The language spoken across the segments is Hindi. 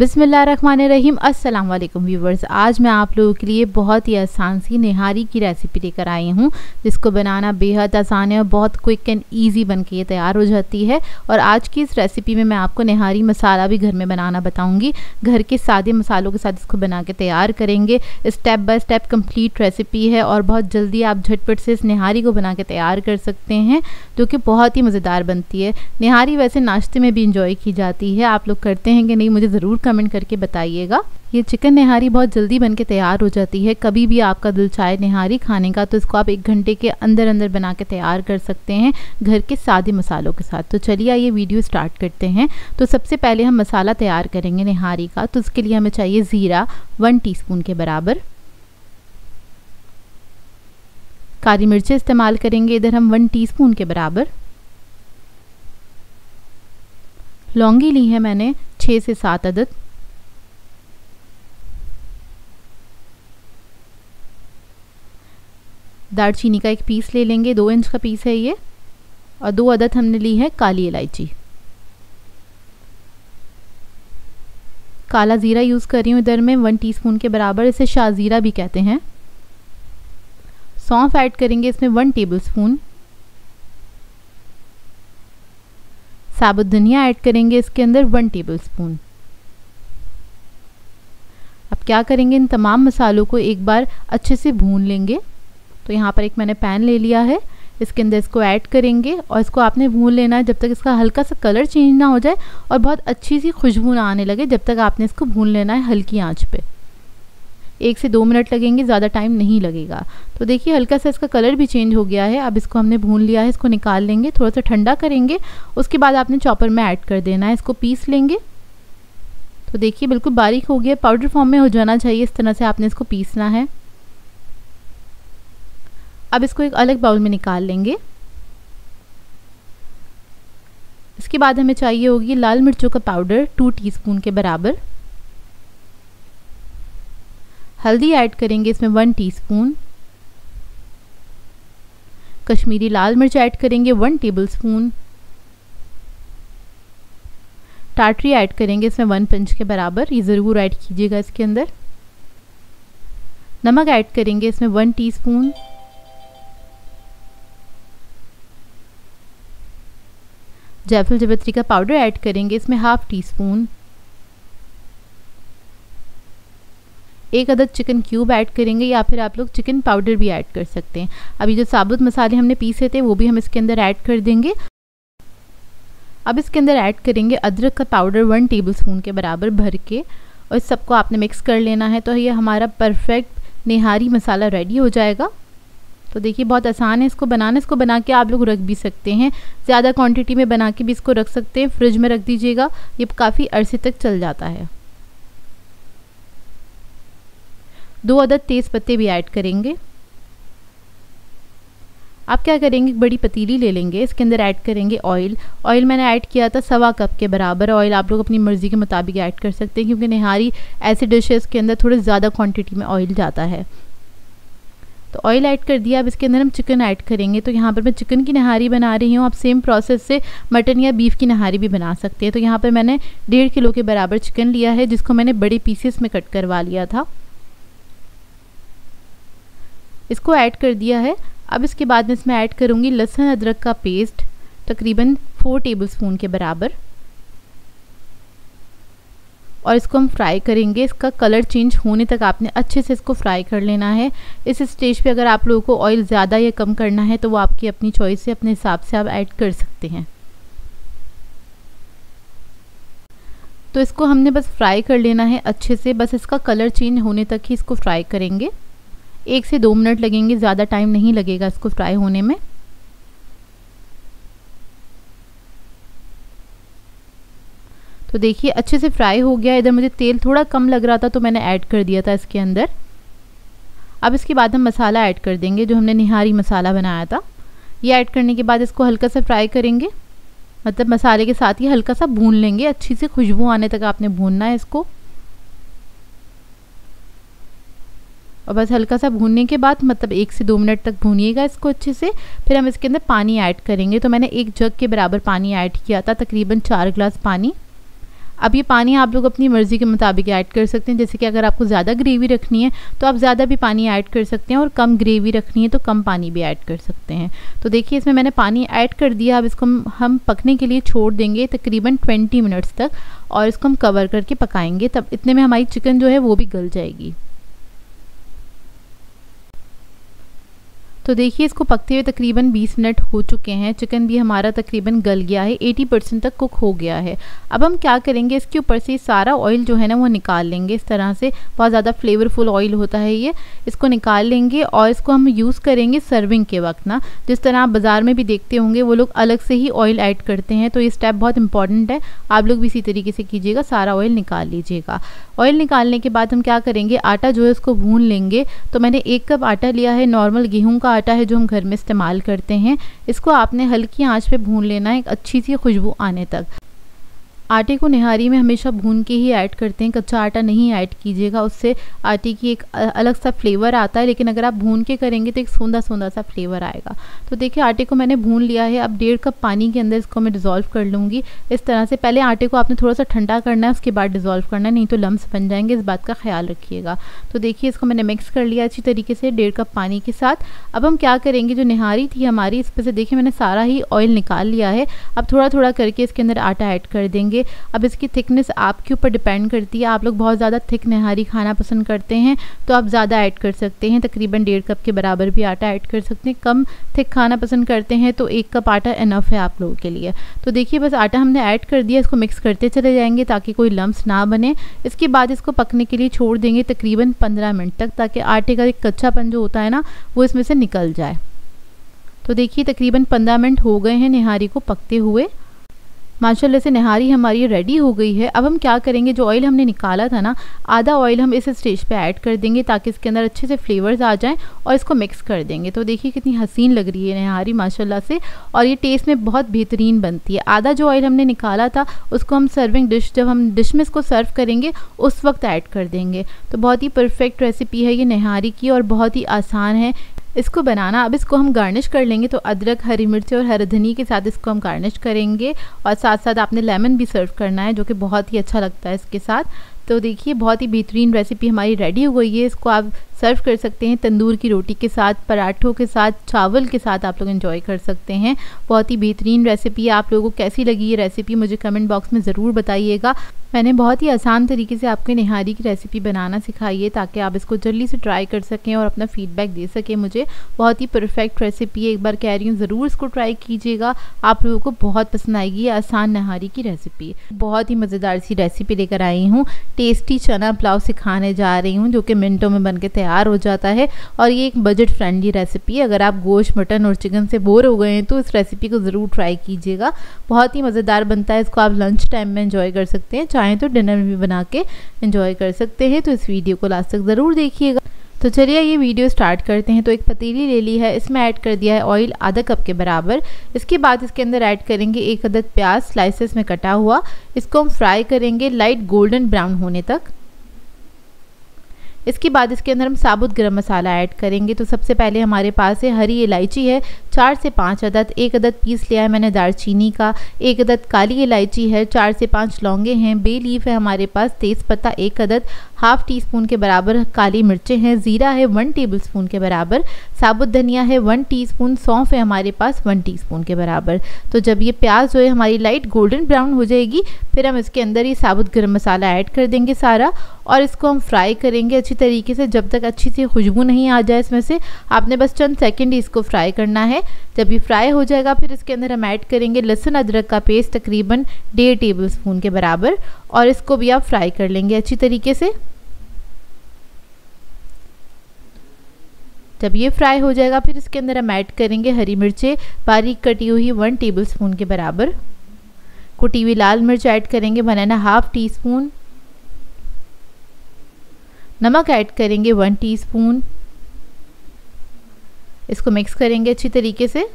बिसमीम अस्सलाम वालेकुम व्यूवर्स आज मैं आप लोगों के लिए बहुत ही आसान सी निहारी की रेसिपी लेकर आई हूँ जिसको बनाना बेहद आसान है और बहुत क्विक एंड ईज़ी बन के तैयार हो जाती है और आज की इस रेसिपी में मैं आपको निहारी मसाला भी घर में बनाना बताऊँगी घर के सादे मसालों के साथ इसको बना के तैयार करेंगे step by step complete recipe है और बहुत जल्दी आप झटपट से इस निहारी को बना के तैयार कर सकते हैं जो कि बहुत ही मज़ेदार बनती है निहारी वैसे नाश्ते में भी इंजॉय की जाती है आप लोग करते हैं कि नहीं मुझे ज़रूर ज़रूर कमेंट करके बताइएगा ये चिकन निहारी बहुत जल्दी बन के तैयार हो जाती है कभी भी आपका दिल चाहे निहारी खाने का तो इसको आप एक घंटे के अंदर अंदर बना के तैयार कर सकते हैं घर के सादे मसालों के साथ तो चलिए आइए वीडियो स्टार्ट करते हैं तो सबसे पहले हम मसाला तैयार करेंगे निहारी का तो उसके लिए हमें चाहिए ज़ीरा वन टी के बराबर काली मिर्चें इस्तेमाल करेंगे इधर हम वन टीस्पून के बराबर लौंगी ली है मैंने छः से सात अदद दालचीनी का एक पीस ले लेंगे दो इंच का पीस है ये और दो अदद हमने ली है काली इलायची काला ज़ीरा यूज़ कर रही हूँ इधर में वन टीस्पून के बराबर इसे शाह ज़ीरा भी कहते हैं सौंफ ऐड करेंगे इसमें वन टेबल स्पून साबुत धनिया ऐड करेंगे इसके अंदर वन टेबल स्पून अब क्या करेंगे इन तमाम मसालों को एक बार अच्छे से भून लेंगे तो यहाँ पर एक मैंने पैन ले लिया है इसके अंदर इसको ऐड करेंगे और इसको आपने भून लेना है जब तक इसका हल्का सा कलर चेंज ना हो जाए और बहुत अच्छी सी खुशबू ना आने लगे जब तक आपने इसको भून लेना है हल्की आंच पे एक से दो मिनट लगेंगे ज़्यादा टाइम नहीं लगेगा तो देखिए हल्का सा इसका कलर भी चेंज हो गया है अब इसको हमने भून लिया है इसको निकाल लेंगे थोड़ा सा ठंडा करेंगे उसके बाद आपने चॉपर में ऐड कर देना है इसको पीस लेंगे तो देखिए बिल्कुल बारीक हो गया पाउडर फॉर्म में हो जाना चाहिए इस तरह से आपने इसको पीसना है अब इसको एक अलग बाउल में निकाल लेंगे इसके बाद हमें चाहिए होगी लाल मिर्चों का पाउडर टू टीस्पून के बराबर हल्दी ऐड करेंगे इसमें वन टीस्पून कश्मीरी लाल मिर्च ऐड करेंगे वन टेबलस्पून टाटरी ऐड करेंगे इसमें वन पंच के बराबर ये ज़रूर ऐड कीजिएगा इसके अंदर नमक ऐड करेंगे इसमें वन टीस्पून जायफल जबत्री का पाउडर ऐड करेंगे इसमें हाफ़ टी स्पून एक अदद चिकन क्यूब ऐड करेंगे या फिर आप लोग चिकन पाउडर भी ऐड कर सकते हैं अभी जो साबुत मसाले हमने पीसे थे वो भी हम इसके अंदर ऐड कर देंगे अब इसके अंदर ऐड करेंगे अदरक का पाउडर वन टेबलस्पून के बराबर भर के और सबको आपने मिक्स कर लेना है तो ये हमारा परफेक्ट निहारी मसाला रेडी हो जाएगा तो देखिए बहुत आसान है इसको बनाना इसको बना के आप लोग रख भी सकते हैं ज़्यादा क्वांटिटी में बना के भी इसको रख सकते हैं फ्रिज में रख दीजिएगा ये काफ़ी अरसे तक चल जाता है दो अदद तेज़ पत्ते भी ऐड करेंगे आप क्या करेंगे एक बड़ी पतीली ले लेंगे इसके अंदर ऐड करेंगे ऑयल ऑयल मैंने ऐड किया था सवा कप के बराबर ऑयल आप लोग अपनी मर्ज़ी के मुताबिक ऐड कर सकते हैं क्योंकि निहारी ऐसे डिशेज़ के अंदर थोड़े ज़्यादा क्वांटिटी में ऑयल जाता है तो ऑयल ऐड कर दिया अब इसके अंदर हम चिकन ऐड करेंगे तो यहाँ पर मैं चिकन की नहारी बना रही हूँ आप सेम प्रोसेस से मटन या बीफ की नहारी भी बना सकते हैं तो यहाँ पर मैंने डेढ़ किलो के बराबर चिकन लिया है जिसको मैंने बड़े पीसेस में कट करवा लिया था इसको ऐड कर दिया है अब इसके बाद मैं इसमें ऐड करूँगी लहसुन अदरक का पेस्ट तकरीबन फोर टेबलस्पून के बराबर और इसको हम फ्राई करेंगे इसका कलर चेंज होने तक आपने अच्छे से इसको फ्राई कर लेना है इस स्टेज पे अगर आप लोगों को ऑयल ज़्यादा या कम करना है तो वो आपकी अपनी चॉइस से अपने हिसाब से आप ऐड कर सकते हैं तो इसको हमने बस फ्राई कर लेना है अच्छे से बस इसका कलर चेंज होने तक ही इसको फ्राई करेंगे एक से दो मिनट लगेंगे ज़्यादा टाइम नहीं लगेगा इसको फ्राई होने में तो देखिए अच्छे से फ्राई हो गया इधर मुझे तेल थोड़ा कम लग रहा था तो मैंने ऐड कर दिया था इसके अंदर अब इसके बाद हम मसाला ऐड कर देंगे जो हमने निहारी मसाला बनाया था ये ऐड करने के बाद इसको हल्का सा फ्राई करेंगे मतलब मसाले के साथ ही हल्का सा भून लेंगे अच्छी से खुशबू आने तक आपने भूनना है इसको और बस हल्का सा भूनने के बाद मतलब एक से दो मिनट तक भूनिएगा इसको अच्छे से फिर हम इसके अंदर पानी ऐड करेंगे तो मैंने एक जग के बराबर पानी ऐड किया था तकरीबन चार ग्लास पानी अब ये पानी आप लोग अपनी मर्ज़ी के मुताबिक ऐड कर सकते हैं जैसे कि अगर आपको ज़्यादा ग्रेवी रखनी है तो आप ज़्यादा भी पानी ऐड कर सकते हैं और कम ग्रेवी रखनी है तो कम पानी भी ऐड कर सकते हैं तो देखिए इसमें मैंने पानी ऐड कर दिया अब इसको हम पकने के लिए छोड़ देंगे तकरीबन ट्वेंटी मिनट्स तक और इसको हम कवर करके पकाएंगे तब इतने में हमारी चिकन जो है वो भी गल जाएगी तो देखिए इसको पकते हुए तकरीबन 20 मिनट हो चुके हैं चिकन भी हमारा तकरीबन गल गया है 80 परसेंट तक कुक हो गया है अब हम क्या करेंगे इसके ऊपर से सारा ऑयल जो है ना वो निकाल लेंगे इस तरह से बहुत ज़्यादा फ्लेवरफुल ऑयल होता है ये इसको निकाल लेंगे और इसको हम यूज़ करेंगे सर्विंग के वक्त ना जिस तरह आप बाज़ार में भी देखते होंगे वो लोग अलग से ही ऑयल ऐड करते हैं तो ये स्टेप बहुत इंपॉर्टेंट है आप लोग भी इसी तरीके से कीजिएगा सारा ऑयल निकाल लीजिएगा ऑयल निकालने के बाद हम क्या करेंगे आटा जो है उसको भून लेंगे तो मैंने एक कप आटा लिया है नॉर्मल गेहूँ का आटा है जो हम घर में इस्तेमाल करते हैं इसको आपने हल्की आंच पे भून लेना है एक अच्छी सी खुशबू आने तक आटे को निहारी में हमेशा भून के ही ऐड करते हैं कच्चा आटा नहीं ऐड कीजिएगा उससे आटे की एक अलग सा फ्लेवर आता है लेकिन अगर आप भून के करेंगे तो एक सोंदा सोंदा सा फ्लेवर आएगा तो देखिए आटे को मैंने भून लिया है अब डेढ़ कप पानी के अंदर इसको मैं डिज़ोल्व कर लूँगी इस तरह से पहले आटे को आपने थोड़ा सा ठंडा करना है उसके बाद डिज़ोल्व करना है नहीं तो लम्ब बन जाएंगे इस बात का ख्याल रखिएगा तो देखिए इसको मैंने मिक्स कर लिया अच्छी तरीके से डेढ़ कप पानी के साथ अब हम क्या करेंगे जो निहारी थी हमारी इस पर से देखिए मैंने सारा ही ऑयल निकाल लिया है अब थोड़ा थोड़ा करके इसके अंदर आटा ऐड कर देंगे होंगे अब इसकी थिकनेस आपके ऊपर डिपेंड करती है आप लोग बहुत ज़्यादा थिक नहारी खाना पसंद करते हैं तो आप ज़्यादा ऐड कर सकते हैं तकरीबन डेढ़ कप के बराबर भी आटा ऐड कर सकते हैं कम थिक खाना पसंद करते हैं तो एक कप आटा इनफ है आप लोगों के लिए तो देखिए बस आटा हमने ऐड कर दिया इसको मिक्स करते चले जाएंगे ताकि कोई लम्ब ना बने इसके बाद इसको पकने के लिए छोड़ देंगे तकरीबन पंद्रह मिनट तक ताकि आटे का एक कच्चापन जो होता है ना वो इसमें से निकल जाए तो देखिए तकरीबन पंद्रह मिनट हो गए हैं निहारी को पकते हुए माशाल्लाह से नहारी हमारी रेडी हो गई है अब हम क्या करेंगे जो ऑयल हमने निकाला था ना आधा ऑयल हम इस स्टेज पे ऐड कर देंगे ताकि इसके अंदर अच्छे से फ्लेवर्स आ जाएं और इसको मिक्स कर देंगे तो देखिए कितनी हसीन लग रही है नहारी माशाल्लाह से और ये टेस्ट में बहुत बेहतरीन बनती है आधा जो ऑयल हमने निकाला था उसको हम सर्विंग डिश जब हम डिश में इसको सर्व करेंगे उस वक्त ऐड कर देंगे तो बहुत ही परफेक्ट रेसिपी है ये नहारी की और बहुत ही आसान है इसको बनाना अब इसको हम गार्निश कर लेंगे तो अदरक हरी मिर्च और हरी धनी के साथ इसको हम गार्निश करेंगे और साथ साथ आपने लेमन भी सर्व करना है जो कि बहुत ही अच्छा लगता है इसके साथ तो देखिए बहुत ही बेहतरीन रेसिपी हमारी रेडी हो गई है इसको आप सर्व कर सकते हैं तंदूर की रोटी के साथ पराठों के साथ चावल के साथ आप लोग इन्जॉय कर सकते हैं बहुत ही बेहतरीन रेसिपी है आप लोगों को कैसी लगी ये रेसिपी मुझे कमेंट बॉक्स में ज़रूर बताइएगा मैंने बहुत ही आसान तरीके से आपके निहारी की रेसिपी बनाना सिखाई है ताकि आप इसको जल्दी से ट्राई कर सकें और अपना फीडबैक दे सकें मुझे बहुत ही परफेक्ट रेसिपी है एक बार कह रही हूँ ज़रूर इसको ट्राई कीजिएगा आप लोगों को बहुत पसंद आएगी ये आसान नहारी की रेसिपी बहुत ही मज़ेदार सी रेसिपी लेकर आई हूँ टेस्टी चना पुलाव सिखाने जा रही हूँ जो कि मिनटों में बन के तैयार तैयार हो जाता है और ये एक बजट फ्रेंडली रेसिपी है अगर आप गोश्त मटन और चिकन से बोर हो गए हैं तो इस रेसिपी को ज़रूर ट्राई कीजिएगा बहुत ही मज़ेदार बनता है इसको आप लंच टाइम में इंजॉय कर सकते हैं चाहें तो डिनर में भी बना के इन्जॉय कर सकते हैं तो इस वीडियो को लास्ट तक ज़रूर देखिएगा तो चलिए ये वीडियो स्टार्ट करते हैं तो एक पतीली ले ली है इसमें ऐड कर दिया है ऑयल आधा कप के बराबर इसके बाद इसके अंदर ऐड करेंगे एक अदद प्याज स्लाइसेस में कटा हुआ इसको हम फ्राई करेंगे लाइट गोल्डन ब्राउन होने तक इसके बाद इसके अंदर हम साबुत गर्म मसाला ऐड करेंगे तो सबसे पहले हमारे पास है हरी इलायची है चार से पाँच अदद एक अदद पीस लिया है मैंने दालचीनी का एक अदद काली इलायची है चार से पाँच लौंगे हैं बे लीफ है हमारे पास तेज़पत्ता एक अदद हाफ़ टी स्पून के बराबर काली मिर्चें हैं ज़ीरा है वन टेबल स्पून के बराबर साबुत धनिया है वन टी स्पून सौंफ है हमारे पास वन टी स्पून के बराबर तो जब ये प्याज जो है हमारी लाइट गोल्डन ब्राउन हो जाएगी फिर हम इसके अंदर ये साबुत गर्म मसाला ऐड कर देंगे सारा और इसको हम फ्राई करेंगे अच्छी तरीके से जब तक अच्छी सी खुशबू नहीं आ जाए इसमें से आपने बस चंद सेकेंड इसको फ्राई करना है जब ये फ्राई हो जाएगा फिर इसके अंदर हम ऐड करेंगे लहसुन अदरक का पेस्ट तकरीबन डेढ़ टेबल स्पून के बराबर और इसको भी आप फ्राई कर लेंगे अच्छी तरीके से जब ये फ्राई हो जाएगा फिर इसके अंदर हम ऐड करेंगे हरी मिर्चें बारीक कटी हुई वन टेबल स्पून के बराबर कुटी हुई लाल मिर्च ऐड करेंगे बनाना हाफ टी स्पून नमक ऐड करेंगे वन टीस्पून इसको मिक्स करेंगे अच्छी तरीके से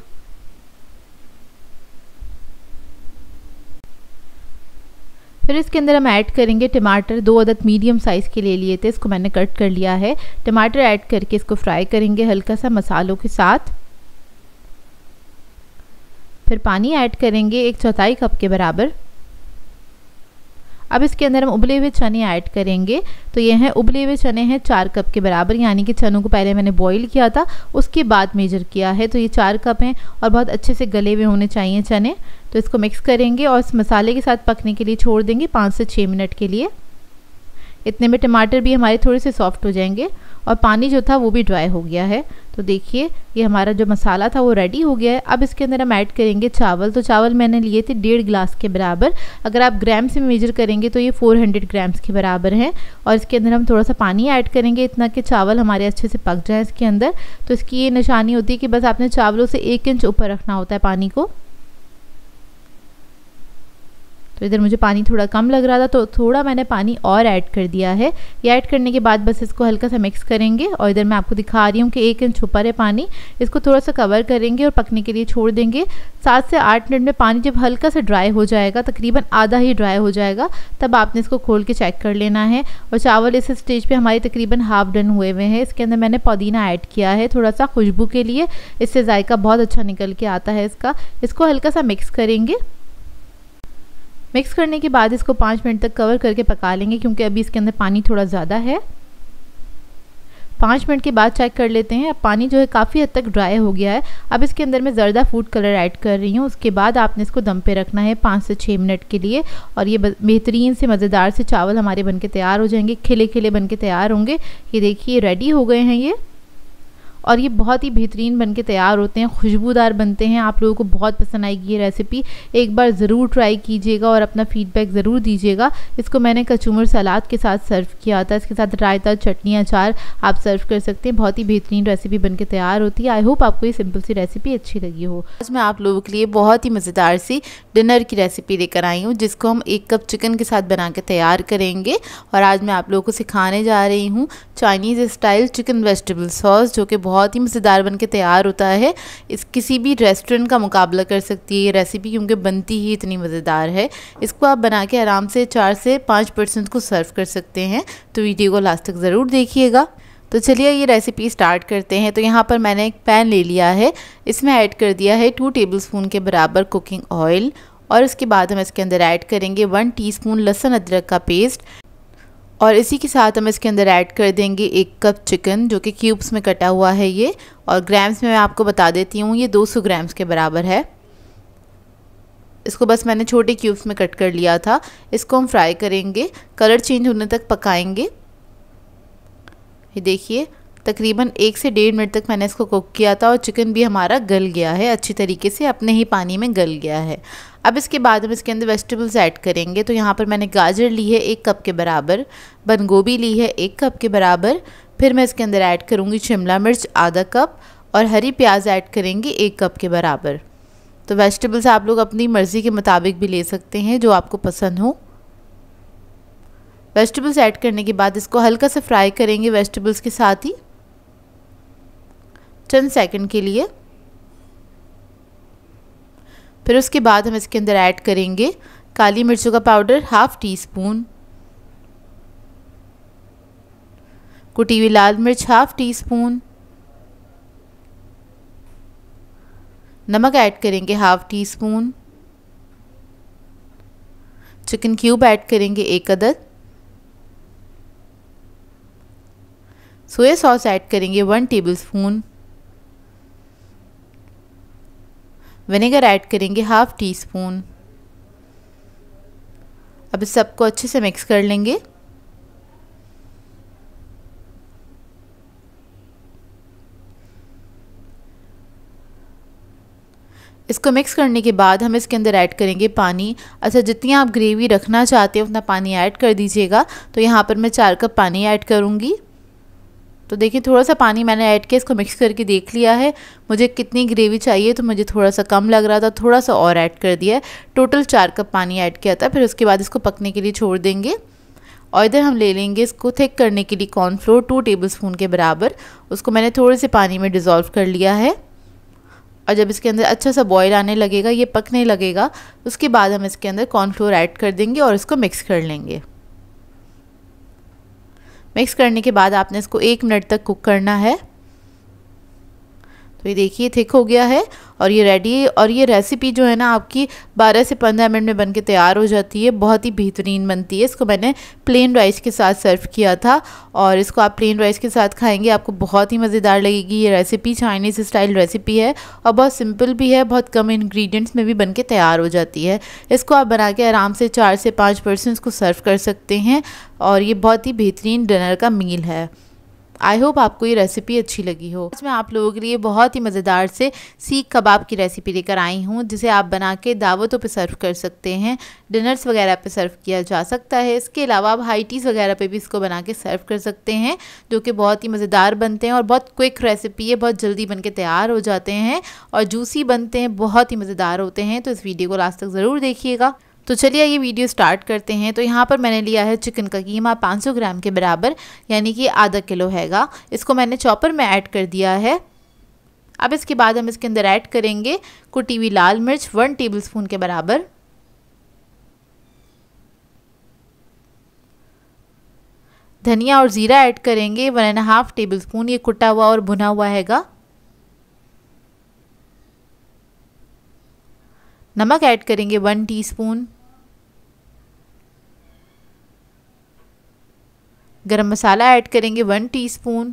फिर इसके अंदर हम ऐड करेंगे टमाटर दो अदद मीडियम साइज़ के ले लिए थे इसको मैंने कट कर लिया है टमाटर ऐड करके इसको फ्राई करेंगे हल्का सा मसालों के साथ फिर पानी ऐड करेंगे एक चौथाई कप के बराबर अब इसके अंदर हम उबले हुए चने ऐड करेंगे तो ये हैं उबले हुए चने हैं चार कप के बराबर यानी कि चनों को पहले मैंने बॉईल किया था उसके बाद मेजर किया है तो ये चार कप हैं और बहुत अच्छे से गले हुए होने चाहिए चने तो इसको मिक्स करेंगे और इस मसाले के साथ पकने के लिए छोड़ देंगे पाँच से छः मिनट के लिए इतने में टमाटर भी हमारे थोड़े से सॉफ्ट हो जाएंगे और पानी जो था वो भी ड्राई हो गया है तो देखिए ये हमारा जो मसाला था वो रेडी हो गया है अब इसके अंदर हम ऐड करेंगे चावल तो चावल मैंने लिए थे डेढ़ ग्लास के बराबर अगर आप ग्राम्स में मेजर करेंगे तो ये 400 ग्राम्स के बराबर हैं और इसके अंदर हम थोड़ा सा पानी ऐड करेंगे इतना कि चावल हमारे अच्छे से पक जाएँ इसके अंदर तो इसकी ये निशानी होती है कि बस आपने चावलों से एक इंच ऊपर रखना होता है पानी को तो इधर मुझे पानी थोड़ा कम लग रहा था तो थोड़ा मैंने पानी और ऐड कर दिया है ये ऐड करने के बाद बस इसको हल्का सा मिक्स करेंगे और इधर मैं आपको दिखा रही हूँ कि एक इंच ऊपर है पानी इसको थोड़ा सा कवर करेंगे और पकने के लिए छोड़ देंगे सात से आठ मिनट में पानी जब हल्का सा ड्राई हो जाएगा तकरीबन आधा ही ड्राई हो जाएगा तब आपने इसको खोल के चेक कर लेना है और चावल इस स्टेज पर हमारे तकरीबन हाफ डन हुए हुए हैं इसके अंदर मैंने पुदीना ऐड किया है थोड़ा सा खुशबू के लिए इससे जायका बहुत अच्छा निकल के आता है इसका इसको हल्का सा मिक्स करेंगे मिक्स करने के बाद इसको पाँच मिनट तक कवर करके पका लेंगे क्योंकि अभी इसके अंदर पानी थोड़ा ज़्यादा है पाँच मिनट के बाद चेक कर लेते हैं अब पानी जो है काफ़ी हद तक ड्राई हो गया है अब इसके अंदर मैं ज़रदा फूड कलर ऐड कर रही हूँ उसके बाद आपने इसको दम पे रखना है पाँच से छः मिनट के लिए और ये बेहतरीन से मज़ेदार से चावल हमारे बन के तैयार हो जाएंगे खिले खिले बन के तैयार होंगे ये देखिए रेडी हो गए हैं ये और ये बहुत ही बेहतरीन बन के तैयार होते हैं खुशबूदार बनते हैं आप लोगों को बहुत पसंद आएगी ये रेसिपी एक बार ज़रूर ट्राई कीजिएगा और अपना फीडबैक ज़रूर दीजिएगा इसको मैंने कचूमर सलाद के साथ सर्व किया था इसके साथ रायता चटनी अचार आप सर्व कर सकते हैं बहुत ही बेहतरीन रेसिपी बन के तैयार होती है आई होप आपको ये सिंपल सी रेसिपी अच्छी लगी हो आज मैं आप लोगों के लिए बहुत ही मज़ेदार सी डिनर की रेसिपी लेकर आई हूँ जिसको हम एक कप चिकन के साथ बना के तैयार करेंगे और आज मैं आप लोगों को सिखाने जा रही हूँ Chinese style chicken vegetable sauce जो कि बहुत बहुत ही मज़ेदार बन के तैयार होता है इस किसी भी रेस्टोरेंट का मुकाबला कर सकती है ये रेसिपी क्योंकि बनती ही इतनी मज़ेदार है इसको आप बना के आराम से चार से पाँच परसेंट को सर्व कर सकते हैं तो वीडियो को लास्ट तक ज़रूर देखिएगा तो चलिए ये रेसिपी स्टार्ट करते हैं तो यहाँ पर मैंने एक पैन ले लिया है इसमें ऐड कर दिया है टू स्पून के बराबर कुकिंग ऑयल और इसके बाद हम इसके अंदर ऐड करेंगे वन टीस्पून लहसुन अदरक का पेस्ट और इसी के साथ हम इसके अंदर ऐड कर देंगे एक कप चिकन जो कि क्यूब्स में कटा हुआ है ये और ग्राम्स में मैं आपको बता देती हूँ ये 200 ग्राम्स के बराबर है इसको बस मैंने छोटे क्यूब्स में कट कर लिया था इसको हम फ्राई करेंगे कलर चेंज होने तक पकाएंगे ये देखिए तकरीबन एक से डेढ़ मिनट तक मैंने इसको कुक किया था और चिकन भी हमारा गल गया है अच्छी तरीके से अपने ही पानी में गल गया है अब इसके बाद हम इसके अंदर वेजिटेबल्स ऐड करेंगे तो यहाँ पर मैंने गाजर ली है एक कप के बराबर बंद गोभी ली है एक कप के बराबर फिर मैं इसके अंदर ऐड करूँगी शिमला मिर्च आधा कप और हरी प्याज ऐड करेंगे एक कप के बराबर तो वेजिटेबल्स आप लोग अपनी मर्ज़ी के मुताबिक भी ले सकते हैं जो आपको पसंद हो वेजिटेबल्स ऐड करने के बाद इसको हल्का सा फ्राई करेंगे वेजिटेबल्स के साथ ही चंद सेकंड के लिए फिर उसके बाद हम इसके अंदर ऐड करेंगे काली मिर्चों का पाउडर हाफ़ टी स्पून कुटी हुई लाल मिर्च हाफ़ टी स्पून नमक ऐड करेंगे half teaspoon chicken cube add करेंगे एक अदद सोया सॉस ऐड करेंगे one tablespoon vinegar add करेंगे हाफ़ टी स्पून अब इस सबको अच्छे से मिक्स कर लेंगे इसको मिक्स करने के बाद हम इसके अंदर ऐड करेंगे पानी अच्छा जितनी आप ग्रेवी रखना चाहते हो उतना पानी ऐड कर दीजिएगा तो यहाँ पर मैं चार कप पानी ऐड करूँगी तो देखिए थोड़ा सा पानी मैंने ऐड किया इसको मिक्स करके देख लिया है मुझे कितनी ग्रेवी चाहिए तो मुझे थोड़ा सा कम लग रहा था थोड़ा सा और ऐड कर दिया है टोटल चार कप पानी ऐड किया था फिर उसके बाद इसको पकने के लिए छोड़ देंगे और इधर हम ले लेंगे इसको थिक करने के लिए कॉर्नफ्लोर टू टेबल स्पून के बराबर उसको मैंने थोड़े से पानी में डिज़ोल्व कर लिया है और जब इसके अंदर अच्छा सा बॉयल आने लगेगा ये पकने लगेगा उसके बाद हम इसके अंदर कॉर्नफ्लोर ऐड कर देंगे और इसको मिक्स कर लेंगे मिक्स करने के बाद आपने इसको एक मिनट तक कुक करना है तो ये देखिए थिक हो गया है और ये रेडी और ये रेसिपी जो है ना आपकी 12 से 15 मिनट में बन के तैयार हो जाती है बहुत ही बेहतरीन बनती है इसको मैंने प्लेन राइस के साथ सर्व किया था और इसको आप प्लेन राइस के साथ खाएंगे आपको बहुत ही मज़ेदार लगेगी ये रेसिपी चाइनीज़ स्टाइल रेसिपी है और बहुत सिंपल भी है बहुत कम इन्ग्रीडियंट्स में भी बन के तैयार हो जाती है इसको आप बना के आराम से चार से पाँच पर्सन इसको सर्व कर सकते हैं और ये बहुत ही बेहतरीन डिनर का मील है आई होप आपको ये रेसिपी अच्छी लगी हो इसमें आप लोगों के लिए बहुत ही मज़ेदार से सीख कबाब की रेसिपी लेकर आई हूँ जिसे आप बना के दावतों पर सर्व कर सकते हैं डिनर्स वगैरह पर सर्व किया जा सकता है इसके अलावा आप हाइटीज़ वगैरह पर भी इसको बना के सर्व कर सकते हैं जो कि बहुत ही मज़ेदार बनते हैं और बहुत क्विक रेसिपी है बहुत जल्दी बन के तैयार हो जाते हैं और जूसी बनते हैं बहुत ही मज़ेदार होते हैं तो इस वीडियो को लास्ट तक ज़रूर देखिएगा तो चलिए ये वीडियो स्टार्ट करते हैं तो यहाँ पर मैंने लिया है चिकन का कीमा 500 ग्राम के बराबर यानी कि आधा किलो हैगा इसको मैंने चॉपर में ऐड कर दिया है अब इसके बाद हम इसके अंदर ऐड करेंगे कुटी हुई लाल मिर्च वन टेबलस्पून के बराबर धनिया और ज़ीरा ऐड करेंगे one and half tablespoon ये कुटा हुआ और भुना हुआ हैगा नमक ऐड करेंगे one teaspoon garam masala add करेंगे वन टीस्पून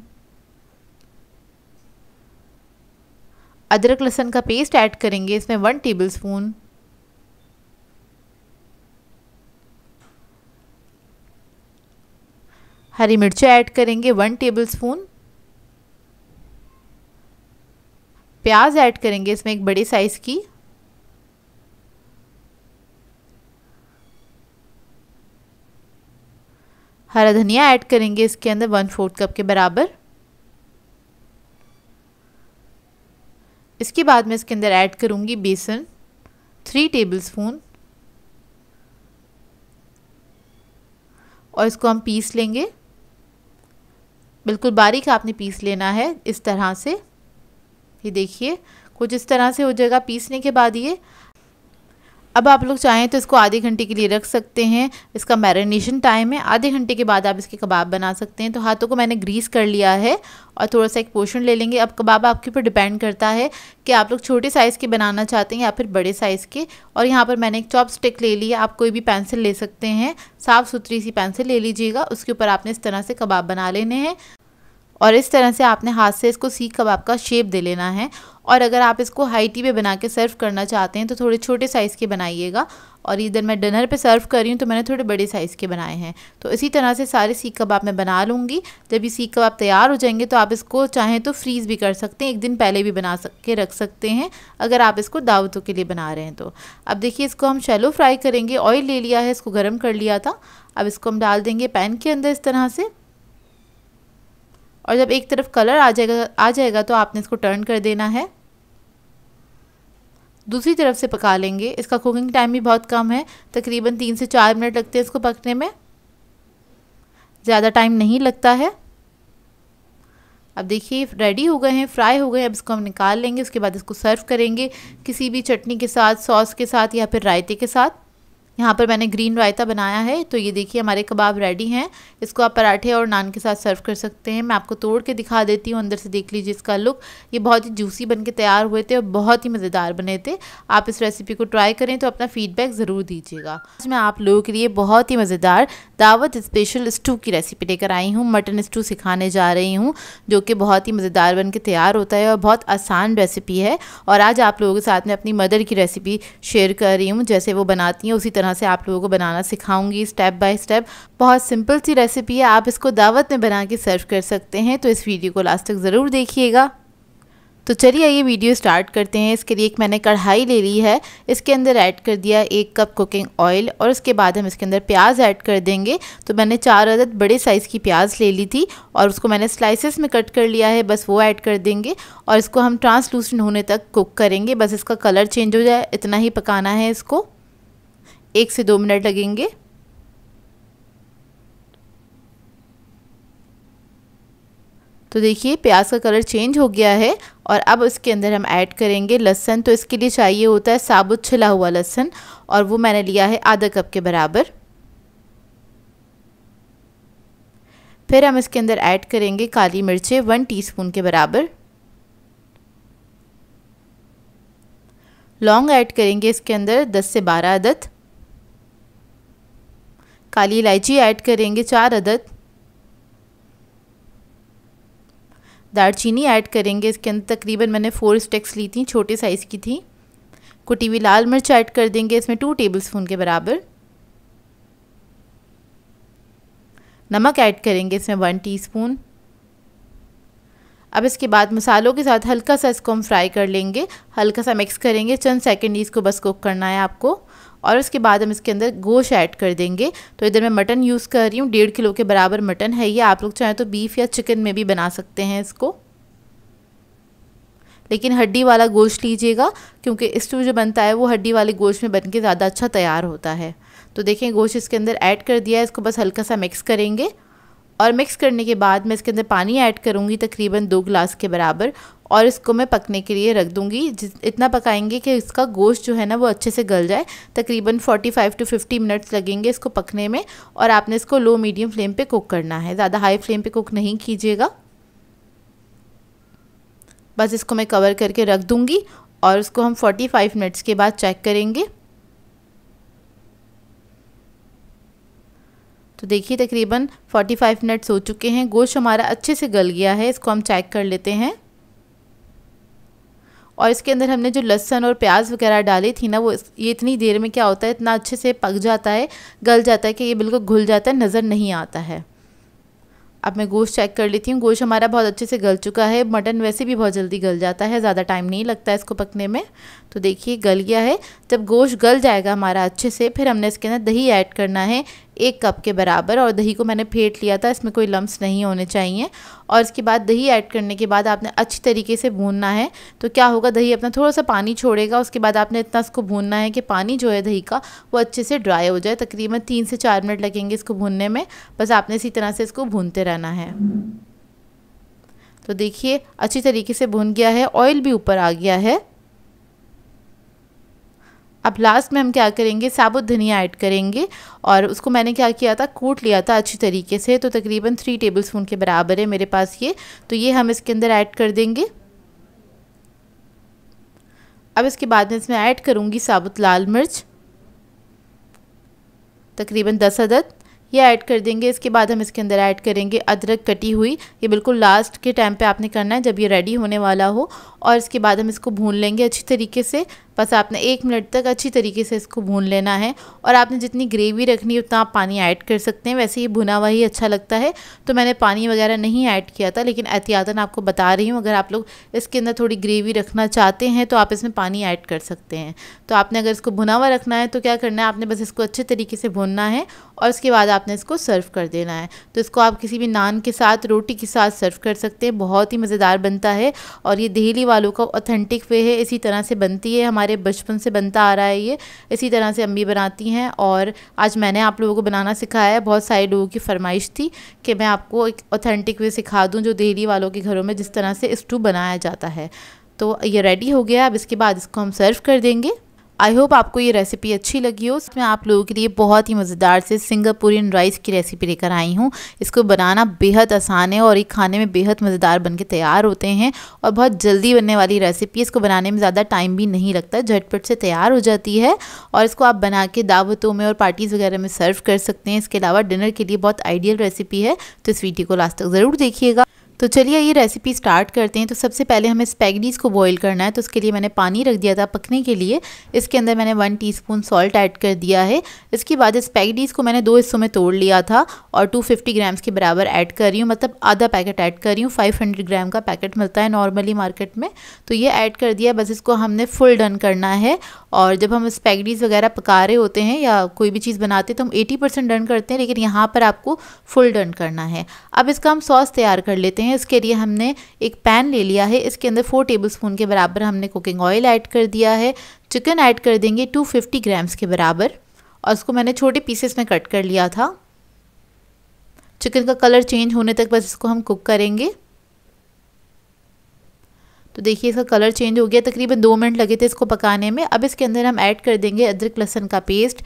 अदरक लहसन का पेस्ट ऐड करेंगे इसमें वन टेबल स्पून हरी मिर्च ऐड करेंगे वन टेबल स्पून प्याज ऐड करेंगे इसमें एक बड़े साइज़ की हरा धनिया ऐड करेंगे इसके अंदर वन फोर्थ कप के बराबर इसके बाद मैं इसके अंदर ऐड करूँगी बेसन थ्री टेबल स्पून और इसको हम पीस लेंगे बिल्कुल बारीक आपने पीस लेना है इस तरह से ये देखिए कुछ इस तरह से हो जाएगा पीसने के बाद ये अब आप लोग चाहें तो इसको आधे घंटे के लिए रख सकते हैं इसका मैरिनेशन टाइम है आधे घंटे के बाद आप इसके कबाब बना सकते हैं तो हाथों को मैंने ग्रीस कर लिया है और थोड़ा सा एक पोर्शन ले लेंगे अब कबाब आपके ऊपर डिपेंड करता है कि आप लोग छोटे साइज़ के बनाना चाहते हैं या फिर बड़े साइज़ के और यहाँ पर मैंने एक चॉप स्टिक ले ली है आप कोई भी पेंसिल ले सकते हैं साफ़ सुथरी सी पेंसिल ले लीजिएगा उसके ऊपर आपने इस तरह से कबाब बना लेने हैं और इस तरह से आपने हाथ से इसको सीख कबाब का शेप दे लेना है और अगर आप इसको हाइटी पे बना के सर्व करना चाहते हैं तो थोड़े छोटे साइज़ के बनाइएगा और इधर मैं डिनर पे सर्व कर रही हूँ तो मैंने थोड़े बड़े साइज़ के बनाए हैं तो इसी तरह से सारे सीख कबाब मैं बना लूँगी जब ये सीख कबाब तैयार हो जाएंगे तो आप इसको चाहें तो फ्रीज़ भी कर सकते हैं एक दिन पहले भी बना सक के रख सकते हैं अगर आप इसको दावतों के लिए बना रहे हैं तो अब देखिए इसको हम शैलो फ्राई करेंगे ऑयल ले लिया है इसको गर्म कर लिया था अब इसको हम डाल देंगे पैन के अंदर इस तरह से और जब एक तरफ कलर आ जाएगा आ जाएगा तो आपने इसको टर्न कर देना है दूसरी तरफ से पका लेंगे इसका कुकिंग टाइम भी बहुत कम है तकरीबन तीन से चार मिनट लगते हैं इसको पकने में ज़्यादा टाइम नहीं लगता है अब देखिए रेडी हो गए हैं फ्राई हो गए हैं अब इसको हम निकाल लेंगे उसके बाद इसको सर्व करेंगे किसी भी चटनी के साथ सॉस के साथ या फिर रायते के साथ यहाँ पर मैंने ग्रीन रायता बनाया है तो ये देखिए हमारे कबाब रेडी हैं इसको आप पराठे और नान के साथ सर्व कर सकते हैं मैं आपको तोड़ के दिखा देती हूँ अंदर से देख लीजिए इसका लुक ये बहुत ही जूसी बन के तैयार हुए थे और बहुत ही मज़ेदार बने थे आप इस रेसिपी को ट्राई करें तो अपना फीडबैक ज़रूर दीजिएगा आज मैं आप लोगों के लिए बहुत ही मज़ेदार दावत स्पेशल स्टू की रेसिपी लेकर आई हूँ मटन स्टू सिखाने जा रही हूँ जो कि बहुत ही मज़ेदार बन के तैयार होता है और बहुत आसान रेसिपी है और आज आप लोगों के साथ में अपनी मदर की रेसिपी शेयर कर रही हूँ जैसे वो बनाती हैं उसी तरह तरह से आप लोगों को बनाना सिखाऊंगी स्टेप बाय स्टेप बहुत सिंपल सी रेसिपी है आप इसको दावत में बना के सर्व कर सकते हैं तो इस वीडियो को लास्ट तक ज़रूर देखिएगा तो चलिए ये वीडियो स्टार्ट करते हैं इसके लिए एक मैंने कढ़ाई ले ली है इसके अंदर ऐड कर दिया एक कप कुकिंग ऑयल और उसके बाद हम इसके अंदर प्याज ऐड कर देंगे तो मैंने चार अदद बड़े साइज़ की प्याज ले ली थी और उसको मैंने स्लाइसेस में कट कर लिया है बस वो ऐड कर देंगे और इसको हम ट्रांसलूसेंट होने तक कुक करेंगे बस इसका कलर चेंज हो जाए इतना ही पकाना है इसको एक से दो मिनट लगेंगे तो देखिए प्याज का कलर चेंज हो गया है और अब इसके अंदर हम ऐड करेंगे लहसन तो इसके लिए चाहिए होता है साबुत छिला हुआ लहसन और वो मैंने लिया है आधा कप के बराबर फिर हम इसके अंदर ऐड करेंगे काली मिर्चें वन टीस्पून के बराबर लौंग ऐड करेंगे इसके अंदर दस से बारह अदद काली इलायची ऐड करेंगे चार अदद दालचीनी ऐड करेंगे इसके अंदर तकरीबन मैंने फोर स्टेक्स ली थी छोटे साइज़ की थी कुटी हुई लाल मिर्च ऐड कर देंगे इसमें टू टेबल स्पून के बराबर नमक ऐड करेंगे इसमें वन टीस्पून अब इसके बाद मसालों के साथ हल्का सा इसको हम फ्राई कर लेंगे हल्का सा मिक्स करेंगे चंद सेकेंड इसको बस कुक करना है आपको और उसके बाद हम इसके अंदर गोश्त ऐड कर देंगे तो इधर मैं मटन यूज़ कर रही हूँ डेढ़ किलो के बराबर मटन है ये आप लोग चाहें तो बीफ या चिकन में भी बना सकते हैं इसको लेकिन हड्डी वाला गोश्त लीजिएगा क्योंकि स्टू जो बनता है वो हड्डी वाले गोश्त में बन के ज़्यादा अच्छा तैयार होता है तो देखें गोश्त इसके अंदर ऐड कर दिया है इसको बस हल्का सा मिक्स करेंगे और मिक्स करने के बाद मैं इसके अंदर पानी ऐड करूँगी तकरीबन दो गिलास के बराबर और इसको मैं पकने के लिए रख दूँगी इतना पकाएंगे कि इसका गोश्त जो है ना वो अच्छे से गल जाए तकरीबन 45 टू 50 मिनट्स लगेंगे इसको पकने में और आपने इसको लो मीडियम फ्लेम पे कुक करना है ज़्यादा हाई फ्लेम पे कुक नहीं कीजिएगा बस इसको मैं कवर करके रख दूँगी और उसको हम फोर्टी मिनट्स के बाद चेक करेंगे तो देखिए तकरीबन 45 मिनट्स हो चुके हैं गोश्त हमारा अच्छे से गल गया है इसको हम चेक कर लेते हैं और इसके अंदर हमने जो लहसन और प्याज वगैरह डाली थी ना वो ये इतनी देर में क्या होता है इतना अच्छे से पक जाता है गल जाता है कि ये बिल्कुल घुल जाता है नज़र नहीं आता है अब मैं गोश्त चेक कर लेती हूँ गोश्त हमारा बहुत अच्छे से गल चुका है मटन वैसे भी बहुत जल्दी गल जाता है ज़्यादा टाइम नहीं लगता है इसको पकने में तो देखिए गल गया है जब गोश्त गल जाएगा हमारा अच्छे से फिर हमने इसके अंदर दही ऐड करना है एक कप के बराबर और दही को मैंने फेंट लिया था इसमें कोई लम्स नहीं होने चाहिए और इसके बाद दही ऐड करने के बाद आपने अच्छी तरीके से भूनना है तो क्या होगा दही अपना थोड़ा सा पानी छोड़ेगा उसके बाद आपने इतना इसको भूनना है कि पानी जो है दही का वो अच्छे से ड्राई हो जाए तकरीबन तीन से चार मिनट लगेंगे इसको भूनने में बस आपने इसी तरह से इसको भूनते रहना है तो देखिए अच्छी तरीके से भून गया है ऑयल भी ऊपर आ गया है अब लास्ट में हम क्या करेंगे साबुत धनिया ऐड करेंगे और उसको मैंने क्या किया था कूट लिया था अच्छी तरीके से तो तकरीबन थ्री टेबल स्पून के बराबर है मेरे पास ये तो ये हम इसके अंदर ऐड कर देंगे अब इसके बाद में इसमें ऐड करूँगी साबुत लाल मिर्च तकरीबन दस अदद ये ऐड कर देंगे इसके बाद हम इसके अंदर ऐड करेंगे अदरक कटी हुई ये बिल्कुल लास्ट के टाइम पे आपने करना है जब ये रेडी होने वाला हो और इसके बाद हम इसको भून लेंगे अच्छी तरीके से बस आपने एक मिनट तक अच्छी तरीके से इसको भून लेना है और आपने जितनी ग्रेवी रखनी है उतना आप पानी ऐड कर सकते हैं वैसे ये भुना हुआ ही अच्छा लगता है तो मैंने पानी वगैरह नहीं ऐड किया था लेकिन एहतियातन आपको बता रही हूँ अगर आप लोग इसके अंदर थोड़ी ग्रेवी रखना चाहते हैं तो आप इसमें पानी ऐड कर सकते हैं तो आपने अगर इसको भुना हुआ रखना है तो क्या करना है आपने बस इसको अच्छे तरीके से भूनना है और उसके बाद आपने इसको सर्व कर देना है तो इसको आप किसी भी नान के साथ रोटी के साथ सर्व कर सकते हैं बहुत ही मज़ेदार बनता है और ये दिल्ली वालों का ऑथेंटिक वे है इसी तरह से बनती है हमारे हमारे बचपन से बनता आ रहा है ये इसी तरह से अम्मी बनाती हैं और आज मैंने आप लोगों को बनाना सिखाया है बहुत सारे लोगों की फरमाइश थी कि मैं आपको एक ऑथेंटिक वे सिखा दूँ जो दिल्ली वालों के घरों में जिस तरह से स्टू बनाया जाता है तो ये रेडी हो गया अब इसके बाद इसको हम सर्व कर देंगे आई होप आपको ये रेसिपी अच्छी लगी हो इसमें आप लोगों के लिए बहुत ही मज़ेदार से सिंगापुरियन राइस की रेसिपी लेकर आई हूँ इसको बनाना बेहद आसान है और ये खाने में बेहद मज़ेदार बन के तैयार होते हैं और बहुत जल्दी बनने वाली रेसिपी इसको बनाने में ज़्यादा टाइम भी नहीं लगता झटपट से तैयार हो जाती है और इसको आप बना के दावतों में और पार्टीज़ वगैरह में सर्व कर सकते हैं इसके अलावा डिनर के लिए बहुत आइडियल रेसिपी है तो इस वीडियो को लास्ट तक ज़रूर देखिएगा तो चलिए ये रेसिपी स्टार्ट करते हैं तो सबसे पहले हमें स्पैगडीज़ को बॉईल करना है तो उसके लिए मैंने पानी रख दिया था पकने के लिए इसके अंदर मैंने वन टीस्पून सॉल्ट ऐड कर दिया है इसके बाद स्पैगडीज़ को मैंने दो हिस्सों में तोड़ लिया था और 250 ग्राम्स के बराबर ऐड कर रही हूँ मतलब आधा पैकेट ऐड कर रही हूँ फाइव ग्राम का पैकेट मिलता है नॉर्मली मार्केट में तो ये ऐड कर दिया बस इसको हमने फुल डन करना है और जब हम स्पैगडीज़ वगैरह पका रहे होते हैं या कोई भी चीज़ बनाते तो हम एटी डन करते हैं लेकिन यहाँ पर आपको फुल डन करना है अब इसका हम सॉस तैयार कर लेते हैं हैं इसके लिए हमने एक पैन ले लिया है इसके अंदर फोर टेबलस्पून के बराबर हमने कुकिंग ऑयल ऐड कर दिया है चिकन ऐड कर देंगे 250 ग्राम्स के बराबर और उसको मैंने छोटे पीसेस में कट कर लिया था चिकन का कलर चेंज होने तक बस इसको हम कुक करेंगे तो देखिए इसका कलर चेंज हो गया तकरीबन दो मिनट लगे थे इसको पकाने में अब इसके अंदर हम ऐड कर देंगे अदरक लहसन का paste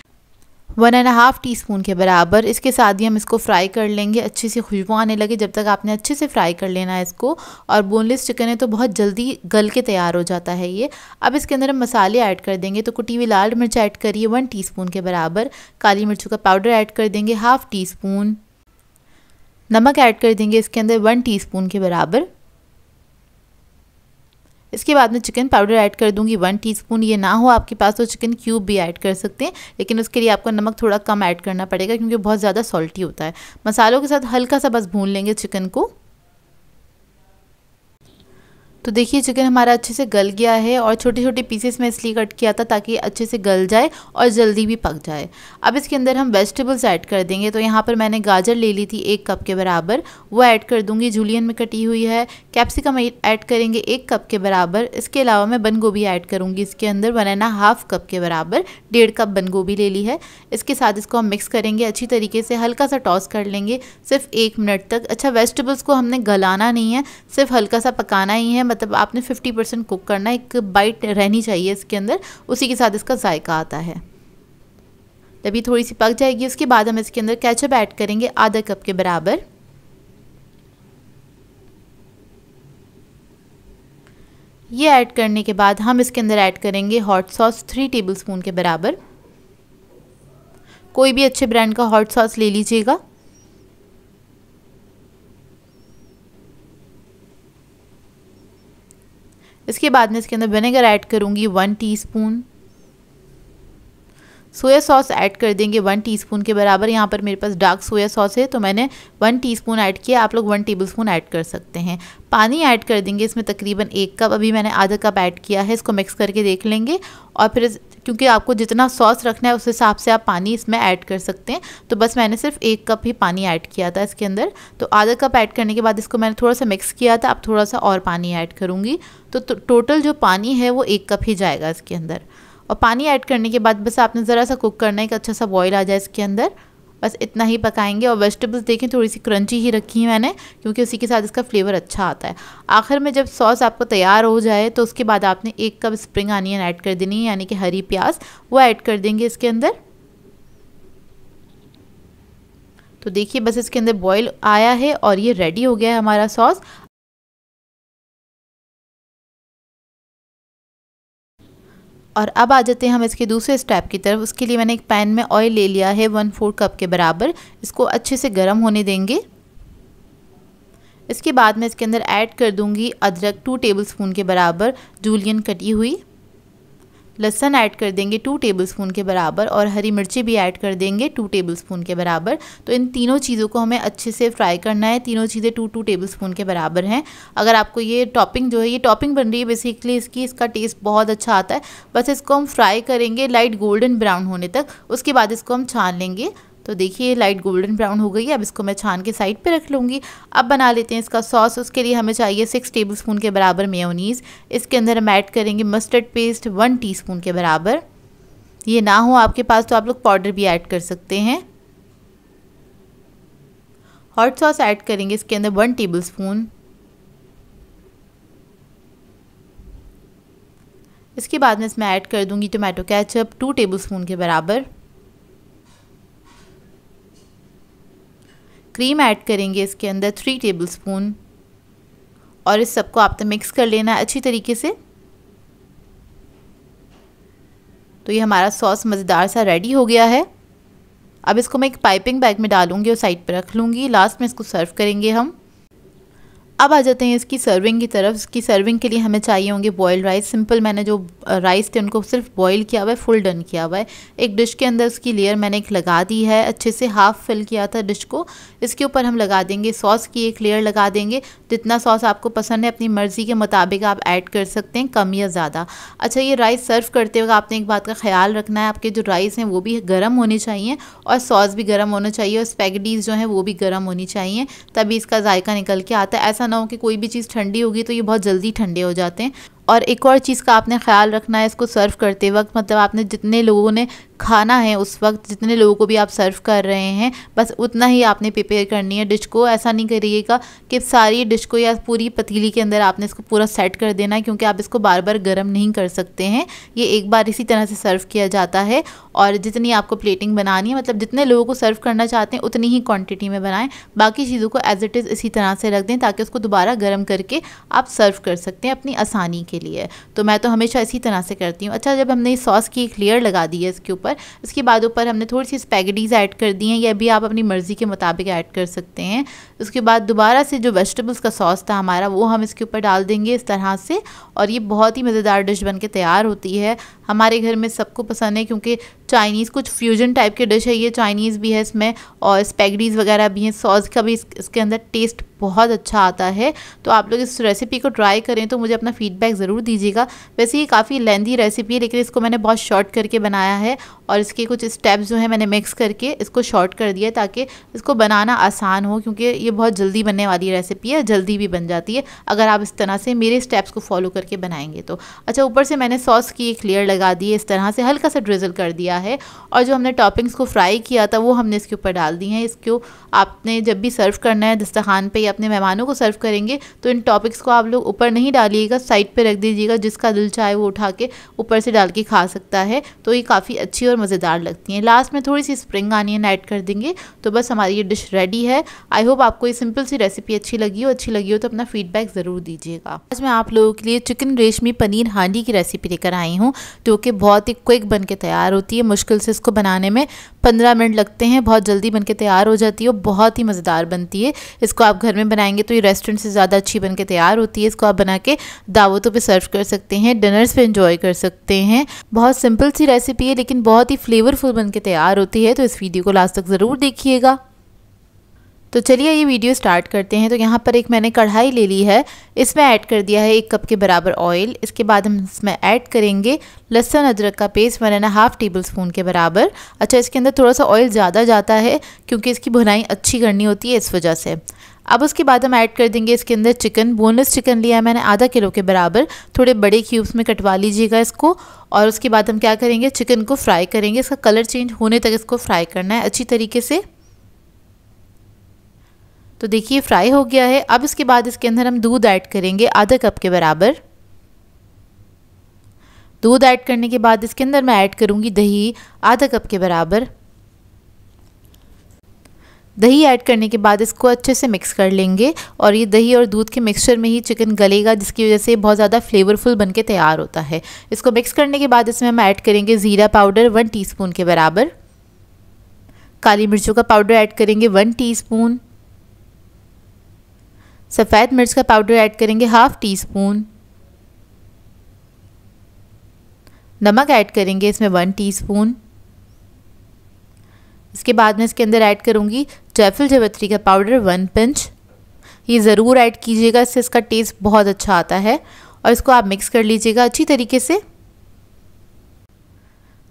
one and half teaspoon के बराबर इसके साथ ही हम इसको फ्राई कर लेंगे अच्छी सी खुशबू आने लगे जब तक आपने अच्छे से फ्राई कर लेना है इसको और बोनलेस चिकन है तो बहुत जल्दी गल के तैयार हो जाता है ये अब इसके अंदर हम मसाले ऐड कर देंगे तो कुटी हुई लाल मिर्च ऐड करिए वन टी स्पून के बराबर काली मिर्चों का पाउडर ऐड कर देंगे हाफ़ टी स्पून नमक ऐड कर देंगे इसके अंदर वन टी स्पून के बराबर इसके बाद में चिकन पाउडर ऐड कर दूंगी वन टीस्पून ये ना हो आपके पास तो चिकन क्यूब भी ऐड कर सकते हैं लेकिन उसके लिए आपको नमक थोड़ा कम ऐड करना पड़ेगा क्योंकि बहुत ज़्यादा सॉल्टी होता है मसालों के साथ हल्का सा बस भून लेंगे चिकन को तो देखिए चिकन हमारा अच्छे से गल गया है और छोटे छोटे पीसेस में इसलिए कट किया था ताकि अच्छे से गल जाए और जल्दी भी पक जाए अब इसके अंदर हम वेजिटेबल्स ऐड कर देंगे तो यहाँ पर मैंने गाजर ले ली थी एक कप के बराबर वो ऐड कर दूँगी जूलियन में कटी हुई है कैप्सिकम ऐड करेंगे एक कप के बराबर इसके अलावा मैं बंद गोभी ऐड करूँगी इसके अंदर बनाना हाफ कप के बराबर डेढ़ कप बंद गोभी ले ली है इसके साथ इसको हम मिक्स करेंगे अच्छी तरीके से हल्का सा टॉस कर लेंगे सिर्फ एक मिनट तक अच्छा वेजिटेबल्स को हमने गलाना नहीं है सिर्फ हल्का सा पकाना ही है मतलब आपने 50 परसेंट कुक करना एक बाइट रहनी चाहिए इसके अंदर उसी के साथ इसका जायका आता है जब ये थोड़ी सी पक जाएगी उसके बाद हम इसके अंदर कैचअप ऐड करेंगे आधा कप के बराबर ये ऐड करने के बाद हम इसके अंदर ऐड करेंगे हॉट सॉस थ्री टेबल के बराबर कोई भी अच्छे ब्रांड का हॉट सॉस ले लीजिएगा इसके बाद मैं इसके अंदर विनेगर ऐड करूँगी one teaspoon soya sauce add कर देंगे वन टीस्पून के बराबर यहाँ पर मेरे पास डार्क सोया सॉस है तो मैंने वन टीस्पून ऐड किया आप लोग वन टेबलस्पून ऐड कर सकते हैं पानी ऐड कर देंगे इसमें तकरीबन एक कप अभी मैंने आधा कप ऐड किया है इसको मिक्स करके देख लेंगे और फिर क्योंकि आपको जितना सॉस रखना है उस हिसाब से आप पानी इसमें ऐड कर सकते हैं तो बस मैंने सिर्फ एक कप ही पानी ऐड किया था इसके अंदर तो आधा कप ऐड करने के बाद इसको मैंने थोड़ा सा मिक्स किया था अब थोड़ा सा और पानी ऐड करूँगी तो, तो टोटल जो पानी है वो एक कप ही जाएगा इसके अंदर और पानी ऐड करने के बाद बस आपने ज़रा सा कुक करना है कि अच्छा सा बॉयल आ जाए इसके अंदर बस इतना ही पकाएंगे और वेजिटेबल्स देखें थोड़ी सी क्रंची ही रखी है मैंने क्योंकि उसी के साथ इसका फ्लेवर अच्छा आता है आखिर में जब सॉस आपको तैयार हो जाए तो उसके बाद आपने एक कप स्प्रिंग आनियन ऐड कर देनी है यानी कि हरी प्याज वो ऐड कर देंगे इसके अंदर तो देखिए बस इसके अंदर बॉईल आया है और ये रेडी हो गया है हमारा सॉस और अब आ जाते हैं हम इसके दूसरे स्टेप की तरफ उसके लिए मैंने एक पैन में ऑयल ले लिया है वन फोर कप के बराबर इसको अच्छे से गर्म होने देंगे इसके बाद मैं इसके अंदर ऐड कर दूंगी अदरक टू टेबलस्पून के बराबर जूलियन कटी हुई लहसन ऐड कर देंगे टू टेबलस्पून के बराबर और हरी मिर्ची भी ऐड कर देंगे टू टेबलस्पून के बराबर तो इन तीनों चीज़ों को हमें अच्छे से फ्राई करना है तीनों चीज़ें टू टू टेबलस्पून के बराबर हैं अगर आपको ये टॉपिंग जो है ये टॉपिंग बन रही है बेसिकली इसकी इसका टेस्ट बहुत अच्छा आता है बस इसको हम फ्राई करेंगे लाइट गोल्डन ब्राउन होने तक उसके बाद इसको हम छान लेंगे तो देखिए लाइट गोल्डन ब्राउन हो गई है अब इसको मैं छान के साइड पे रख लूँगी अब बना लेते हैं इसका सॉस उसके लिए हमें चाहिए सिक्स टेबल स्पून के बराबर मेयोनीज़ इसके अंदर हम ऐड करेंगे मस्टर्ड पेस्ट वन स्पून के बराबर ये ना हो आपके पास तो आप लोग पाउडर भी ऐड कर सकते हैं हॉट सॉस ऐड करेंगे इसके अंदर वन टेबल स्पून इसके बाद मैं इसमें ऐड कर दूंगी tomato ketchup two tablespoon के बराबर क्रीम ऐड करेंगे इसके अंदर थ्री टेबल स्पून और इस सबको आपने मिक्स तो कर लेना अच्छी तरीके से तो ये हमारा सॉस मज़ेदार सा रेडी हो गया है अब इसको मैं एक पाइपिंग बैग में डालूंगी और साइड पर रख लूँगी लास्ट में इसको सर्व करेंगे हम अब आ जाते हैं इसकी सर्विंग की तरफ इसकी सर्विंग के लिए हमें चाहिए होंगे बॉयल राइस सिंपल मैंने जो राइस थे उनको सिर्फ बॉयल किया हुआ है फुल डन किया हुआ है एक डिश के अंदर उसकी लेयर मैंने एक लगा दी है अच्छे से हाफ़ फिल किया था डिश को इसके ऊपर हम लगा देंगे सॉस की एक लेयर लगा देंगे जितना सॉस आपको पसंद है अपनी मर्ज़ी के मुताबिक आप ऐड कर सकते हैं कम या ज़्यादा अच्छा ये राइस सर्व करते वक्त आपने एक बात का ख्याल रखना है आपके जो राइस हैं वो भी गर्म होने चाहिए और सॉस भी गर्म होना चाहिए और स्पैगडीज़ जो हैं वो भी गर्म होनी चाहिए तभी इसका जायका निकल के आता है ऐसा ना हो कि कोई भी चीज़ ठंडी होगी तो ये बहुत जल्दी ठंडे हो जाते हैं और एक और चीज़ का आपने ख्याल रखना है इसको सर्व करते वक्त मतलब आपने जितने लोगों ने खाना है उस वक्त जितने लोगों को भी आप सर्व कर रहे हैं बस उतना ही आपने प्रिपेयर करनी है डिश को ऐसा नहीं करिएगा कि सारी डिश को या पूरी पतीली के अंदर आपने इसको पूरा सेट कर देना है क्योंकि आप इसको बार बार गर्म नहीं कर सकते हैं ये एक बार इसी तरह से सर्व किया जाता है और जितनी आपको प्लेटिंग बनानी है मतलब जितने लोगों को सर्व करना चाहते हैं उतनी ही क्वान्टिटी में बनाएँ बाकी चीज़ों को एज इट इज़ इसी तरह से रख दें ताकि उसको दोबारा गर्म करके आप सर्व कर सकते हैं अपनी आसानी के लिए तो मैं तो हमेशा इसी तरह से करती हूँ अच्छा जब हमने सॉस की एक लेयर लगा दी है इसके ऊपर ऊपर उसके बाद ऊपर हमने थोड़ी सी स्पैगडीज ऐड कर दी हैं ये भी आप अपनी मर्ज़ी के मुताबिक ऐड कर सकते हैं उसके बाद दोबारा से जो वेजिटेबल्स का सॉस था हमारा वो हम इसके ऊपर डाल देंगे इस तरह से और ये बहुत ही मज़ेदार डिश बन के तैयार होती है हमारे घर में सबको पसंद है क्योंकि चाइनीज़ कुछ फ्यूजन टाइप के डिश है ये चाइनीज़ भी है इसमें और स्पैगडीज़ वगैरह भी हैं सॉस का भी इसके अंदर टेस्ट बहुत अच्छा आता है तो आप लोग इस रेसिपी को ट्राई करें तो मुझे अपना फीडबैक ज़रूर दीजिएगा वैसे ये काफ़ी लेंदी रेसिपी है लेकिन इसको मैंने बहुत शॉर्ट करके बनाया है और इसके कुछ स्टेप्स जो हैं मैंने मिक्स करके इसको शॉर्ट कर दिया ताकि इसको बनाना आसान हो क्योंकि ये बहुत जल्दी बनने वाली रेसिपी है जल्दी भी बन जाती है अगर आप इस तरह से मेरे स्टेप्स को फॉलो करके बनाएंगे तो अच्छा ऊपर से मैंने सॉस की एक लेयर लगा दी है इस तरह से हल्का सा ड्रिजल कर दिया है और जो हमने टॉपिंग्स को फ्राई किया था वो हमने इसके ऊपर डाल दी हैं इसको आपने जब भी सर्व करना है दस्तखान पर या अपने मेहमानों को सर्व करेंगे तो इन टॉपिक्स को आप लोग ऊपर नहीं डालिएगा साइड पर रख दीजिएगा जिसका दिल चाहे वो उठा के ऊपर से डाल के खा सकता है तो ये काफ़ी अच्छी और मज़ेदार लगती हैं लास्ट में थोड़ी सी स्प्रिंग आनियन ऐड कर देंगे तो बस हमारी ये डिश रेडी है आई होप आप आपको ये सिंपल सी रेसिपी अच्छी लगी हो अच्छी लगी हो तो अपना फीडबैक ज़रूर दीजिएगा आज मैं आप लोगों के लिए चिकन रेशमी पनीर हांडी की रेसिपी लेकर आई हूँ जो कि बहुत ही क्विक बन के तैयार होती है मुश्किल से इसको बनाने में पंद्रह मिनट लगते हैं बहुत जल्दी बन के तैयार हो जाती है और बहुत ही मज़ेदार बनती है इसको आप घर में बनाएंगे तो ये रेस्टोरेंट से ज़्यादा अच्छी बन के तैयार होती है इसको आप बना के दावतों पर सर्व कर सकते हैं डिनर्स पर इंजॉय कर सकते हैं बहुत सिंपल सी रेसिपी है लेकिन बहुत ही फ्लेवरफुल बन के तैयार होती है तो इस वीडियो को लास्ट तक ज़रूर देखिएगा तो चलिए ये वीडियो स्टार्ट करते हैं तो यहाँ पर एक मैंने कढ़ाई ले ली है इसमें ऐड कर दिया है एक कप के बराबर ऑयल इसके बाद हम इसमें ऐड करेंगे लहसुन अदरक का paste one and half tablespoon के बराबर अच्छा इसके अंदर थोड़ा सा ऑयल ज़्यादा जाता है क्योंकि इसकी भुनाई अच्छी करनी होती है इस वजह से अब उसके बाद हम ऐड कर देंगे इसके अंदर चिकन बोनलेस चिकन लिया है मैंने आधा किलो के बराबर थोड़े बड़े क्यूब्स में कटवा लीजिएगा इसको और उसके बाद हम क्या करेंगे चिकन को फ्राई करेंगे इसका कलर चेंज होने तक इसको फ्राई करना है अच्छी तरीके से तो देखिए फ्राई हो गया है अब इसके बाद इसके अंदर हम दूध ऐड करेंगे आधा कप के बराबर दूध ऐड करने के बाद इसके अंदर मैं ऐड करूँगी दही आधा कप के बराबर दही ऐड करने के बाद इसको अच्छे से मिक्स कर लेंगे और ये दही और दूध के मिक्सचर में ही चिकन गलेगा जिसकी वजह से बहुत ज़्यादा फ्लेवरफुल बनके तैयार होता है इसको मिक्स करने के बाद इसमें हम ऐड करेंगे ज़ीरा पाउडर वन टीस्पून के बराबर काली मिर्चों का पाउडर ऐड करेंगे वन टीस्पून सफ़ेद मिर्च का पाउडर ऐड करेंगे हाफ़ टी स्पून नमक ऐड करेंगे इसमें वन टीस्पून इसके बाद मैं इसके अंदर ऐड करूँगी जयफल जवत्री का पाउडर वन पिंच ये ज़रूर ऐड कीजिएगा इससे इसका टेस्ट बहुत अच्छा आता है और इसको आप मिक्स कर लीजिएगा अच्छी तरीके से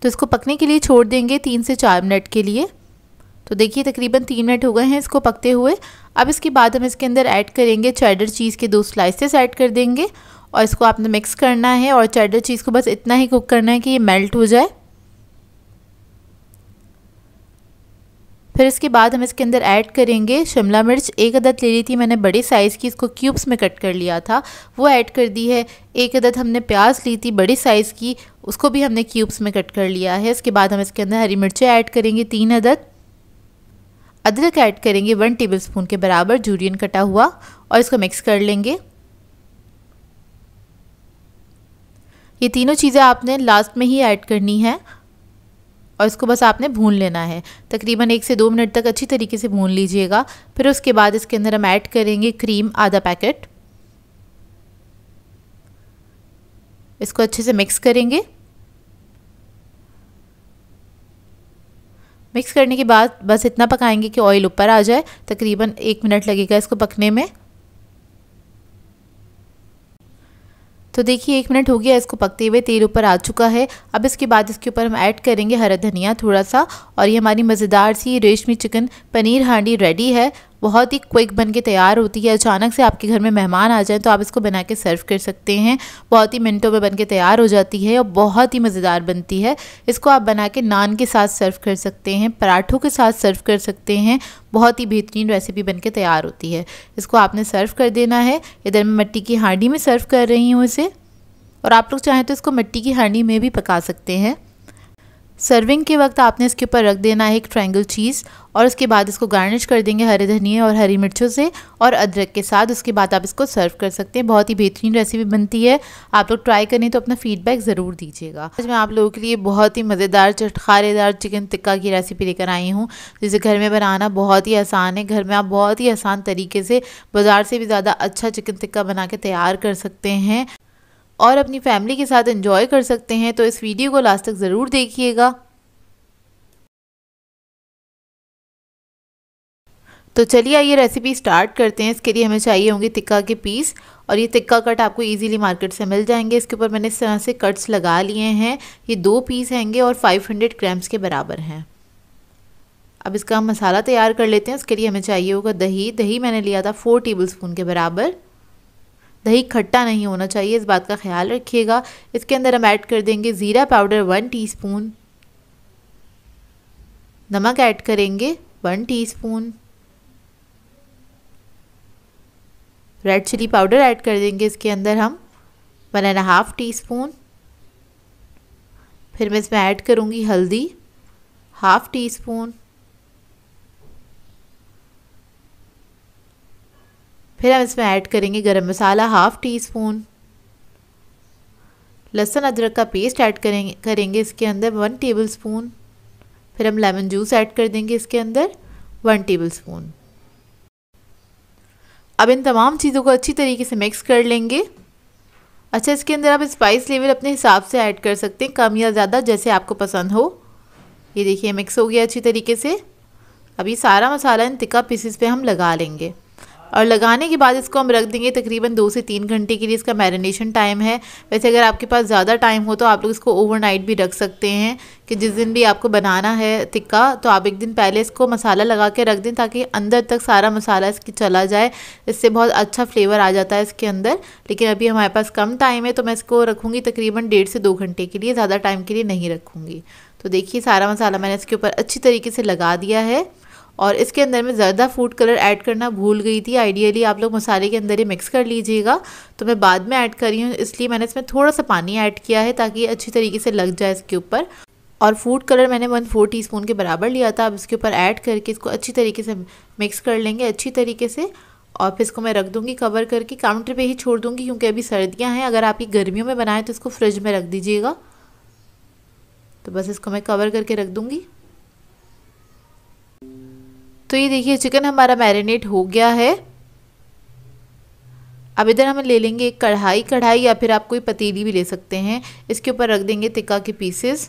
तो इसको पकने के लिए छोड़ देंगे तीन से चार मिनट के लिए तो देखिए तकरीबन तीन मिनट हो गए हैं इसको पकते हुए अब इसके बाद हम इसके अंदर ऐड करेंगे चैडर चीज़ के दो स्लाइसेस ऐड कर देंगे और इसको आपने मिक्स करना है और चैडर चीज़ को बस इतना ही कुक करना है कि ये मेल्ट हो जाए फिर इसके बाद हम इसके अंदर ऐड करेंगे शिमला मिर्च एक अदद ले ली थी मैंने बड़े साइज़ की इसको क्यूब्स में कट कर लिया था वो ऐड कर दी है एक अदद हमने प्याज ली थी बड़े साइज़ की उसको भी हमने क्यूब्स में कट कर लिया है इसके बाद हम इसके अंदर हरी मिर्चें ऐड करेंगे तीन अदद अदरक ऐड करेंगे वन टेबलस्पून के बराबर जूरियन कटा हुआ और इसको मिक्स कर लेंगे ये तीनों चीज़ें आपने लास्ट में ही ऐड करनी है और इसको बस आपने भून लेना है तकरीबन एक से दो मिनट तक अच्छी तरीके से भून लीजिएगा फिर उसके बाद इसके अंदर हम ऐड करेंगे क्रीम आधा पैकेट इसको अच्छे से मिक्स करेंगे मिक्स करने के बाद बस इतना पकाएंगे कि ऑयल ऊपर आ जाए तकरीबन एक मिनट लगेगा इसको पकने में तो देखिए एक मिनट हो गया इसको पकते हुए तेल ऊपर आ चुका है अब इसके बाद इसके ऊपर हम ऐड करेंगे हरा धनिया थोड़ा सा और ये हमारी मज़ेदार सी रेशमी चिकन पनीर हांडी रेडी है बहुत ही क्विक बन के तैयार होती है अचानक से आपके घर में मेहमान आ जाए तो आप इसको बना के सर्व कर सकते हैं बहुत ही मिनटों में बन के तैयार हो जाती है और बहुत ही मज़ेदार बनती है इसको आप बना के नान के साथ सर्व कर सकते हैं पराठों के साथ सर्व कर सकते हैं बहुत ही बेहतरीन रेसिपी बन के तैयार होती है इसको आपने सर्व कर देना है इधर मैं मिट्टी की हांडी में सर्व कर रही हूँ इसे और आप लोग चाहें तो इसको मिट्टी की हांडी में भी पका सकते हैं सर्विंग के वक्त आपने इसके ऊपर रख देना है एक ट्रायंगल चीज़ और उसके बाद इसको गार्निश कर देंगे हरे धनिए और हरी मिर्चों से और अदरक के साथ उसके बाद आप इसको सर्व कर सकते हैं बहुत ही बेहतरीन रेसिपी बनती है आप लोग ट्राई करें तो अपना फीडबैक ज़रूर दीजिएगा आज मैं आप लोगों के लिए बहुत ही मज़ेदार चटखारेदार चिकन टिक्का की रेसिपी लेकर आई हूँ जिसे घर में बनाना बहुत ही आसान है घर में आप बहुत ही आसान तरीके से बाज़ार से भी ज़्यादा अच्छा चिकन टिक्का बना के तैयार कर सकते हैं और अपनी फैमिली के साथ एंजॉय कर सकते हैं तो इस वीडियो को लास्ट तक ज़रूर देखिएगा तो चलिए आइए रेसिपी स्टार्ट करते हैं इसके लिए हमें चाहिए होंगे तिक्का के पीस और ये तिक्का कट आपको इजीली मार्केट से मिल जाएंगे इसके ऊपर मैंने इस तरह से कट्स लगा लिए हैं ये दो पीस हैंगे और 500 ग्राम्स के बराबर हैं अब इसका हम मसाला तैयार कर लेते हैं उसके लिए हमें चाहिए होगा दही दही मैंने लिया था फोर टेबल स्पून के बराबर दही खट्टा नहीं होना चाहिए इस बात का ख्याल रखिएगा इसके अंदर हम ऐड कर देंगे ज़ीरा पाउडर वन टीस्पून नमक ऐड करेंगे one teaspoon red chilli powder add कर देंगे इसके अंदर हम one and half teaspoon फिर मैं इसमें ऐड करूँगी हल्दी हाफ़ टी स्पून फिर हम इसमें ऐड करेंगे गरम मसाला हाफ़ टी स्पून लहसुन अदरक का पेस्ट ऐड करेंगे करेंगे इसके अंदर वन टेबल स्पून फिर हम लेमन जूस ऐड कर देंगे इसके अंदर वन टेबल स्पून अब इन तमाम चीज़ों को अच्छी तरीके से मिक्स कर लेंगे अच्छा इसके अंदर आप स्पाइस लेवल अपने हिसाब से ऐड कर सकते हैं कम या ज़्यादा जैसे आपको पसंद हो ये देखिए मिक्स हो गया अच्छी तरीके से अब ये सारा मसाला इन तिक्का पीसीस पे हम लगा लेंगे और लगाने के बाद इसको हम रख देंगे तकरीबन दो से तीन घंटे के लिए इसका मैरिनेशन टाइम है वैसे अगर आपके पास ज़्यादा टाइम हो तो आप लोग इसको ओवरनाइट भी रख सकते हैं कि जिस दिन भी आपको बनाना है टिक्का तो आप एक दिन पहले इसको मसाला लगा के रख दें ताकि अंदर तक सारा मसाला इसकी चला जाए इससे बहुत अच्छा फ्लेवर आ जाता है इसके अंदर लेकिन अभी हमारे पास कम टाइम है तो मैं इसको रखूँगी तकरीबन डेढ़ से दो घंटे के लिए ज़्यादा टाइम के लिए नहीं रखूँगी तो देखिए सारा मसाला मैंने इसके ऊपर अच्छी तरीके से लगा दिया है और इसके अंदर मैं ज़्यादा फूड कलर ऐड करना भूल गई थी आइडियली आप लोग मसाले के अंदर ही मिक्स कर लीजिएगा तो मैं बाद में ऐड कर रही हूँ इसलिए मैंने इसमें थोड़ा सा पानी ऐड किया है ताकि अच्छी तरीके से लग जाए इसके ऊपर और फूड कलर मैंने वन फोर टी स्पून के बराबर लिया था अब इसके ऊपर ऐड करके इसको अच्छी तरीके से मिक्स कर लेंगे अच्छी तरीके से और फिर इसको मैं रख दूँगी कवर करके काउंटर पर ही छोड़ दूँगी क्योंकि अभी सर्दियाँ हैं अगर आप ये गर्मियों में बनाएं तो इसको फ्रिज में रख दीजिएगा तो बस इसको मैं कवर करके रख दूँगी तो ये देखिए चिकन हमारा मैरिनेट हो गया है अब इधर हम ले लेंगे एक कढ़ाई कढ़ाई या फिर आप कोई पतीली भी ले सकते हैं इसके ऊपर रख देंगे तिक्का के पीसेस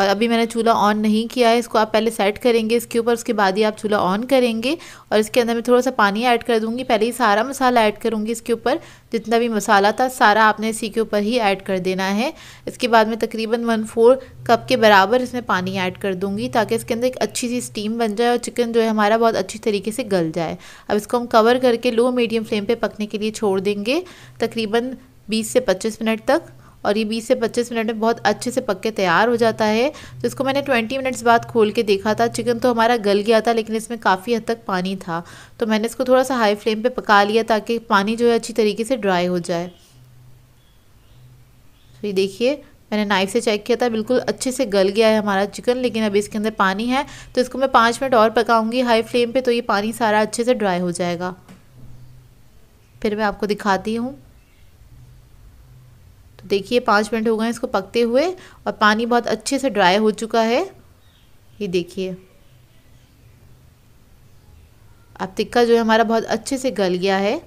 और अभी मैंने चूल्हा ऑन नहीं किया है इसको आप पहले सेट करेंगे इसके ऊपर उसके बाद ही आप चूल्हा ऑन करेंगे और इसके अंदर मैं थोड़ा सा पानी ऐड कर दूँगी पहले ही सारा मसाला ऐड करूँगी इसके ऊपर जितना भी मसाला था सारा आपने इसी के ऊपर ही ऐड कर देना है इसके बाद मैं तकरीबन वन फोर कप के बराबर इसमें पानी ऐड कर दूँगी ताकि इसके अंदर एक अच्छी सी स्टीम बन जाए और चिकन जो है हमारा बहुत अच्छी तरीके से गल जाए अब इसको हम कवर करके लो मीडियम फ्लेम पर पकने के लिए छोड़ देंगे तकरीबन बीस से पच्चीस मिनट तक और ये 20 से 25 मिनट में बहुत अच्छे से पक के तैयार हो जाता है तो इसको मैंने 20 मिनट्स बाद खोल के देखा था चिकन तो हमारा गल गया था लेकिन इसमें काफ़ी हद तक पानी था तो मैंने इसको थोड़ा सा हाई फ्लेम पे पका लिया ताकि पानी जो है अच्छी तरीके से ड्राई हो जाए तो ये देखिए मैंने नाइफ से चेक किया था बिल्कुल अच्छे से गल गया है हमारा चिकन लेकिन अभी इसके अंदर पानी है तो इसको मैं पाँच मिनट और पकाऊंगी हाई फ्लेम पर तो ये पानी सारा अच्छे से ड्राई हो जाएगा फिर मैं आपको दिखाती हूँ देखिए पाँच मिनट हो गए इसको पकते हुए और पानी बहुत अच्छे से ड्राई हो चुका है ये देखिए अब तिक्का जो है हमारा बहुत अच्छे से गल गया है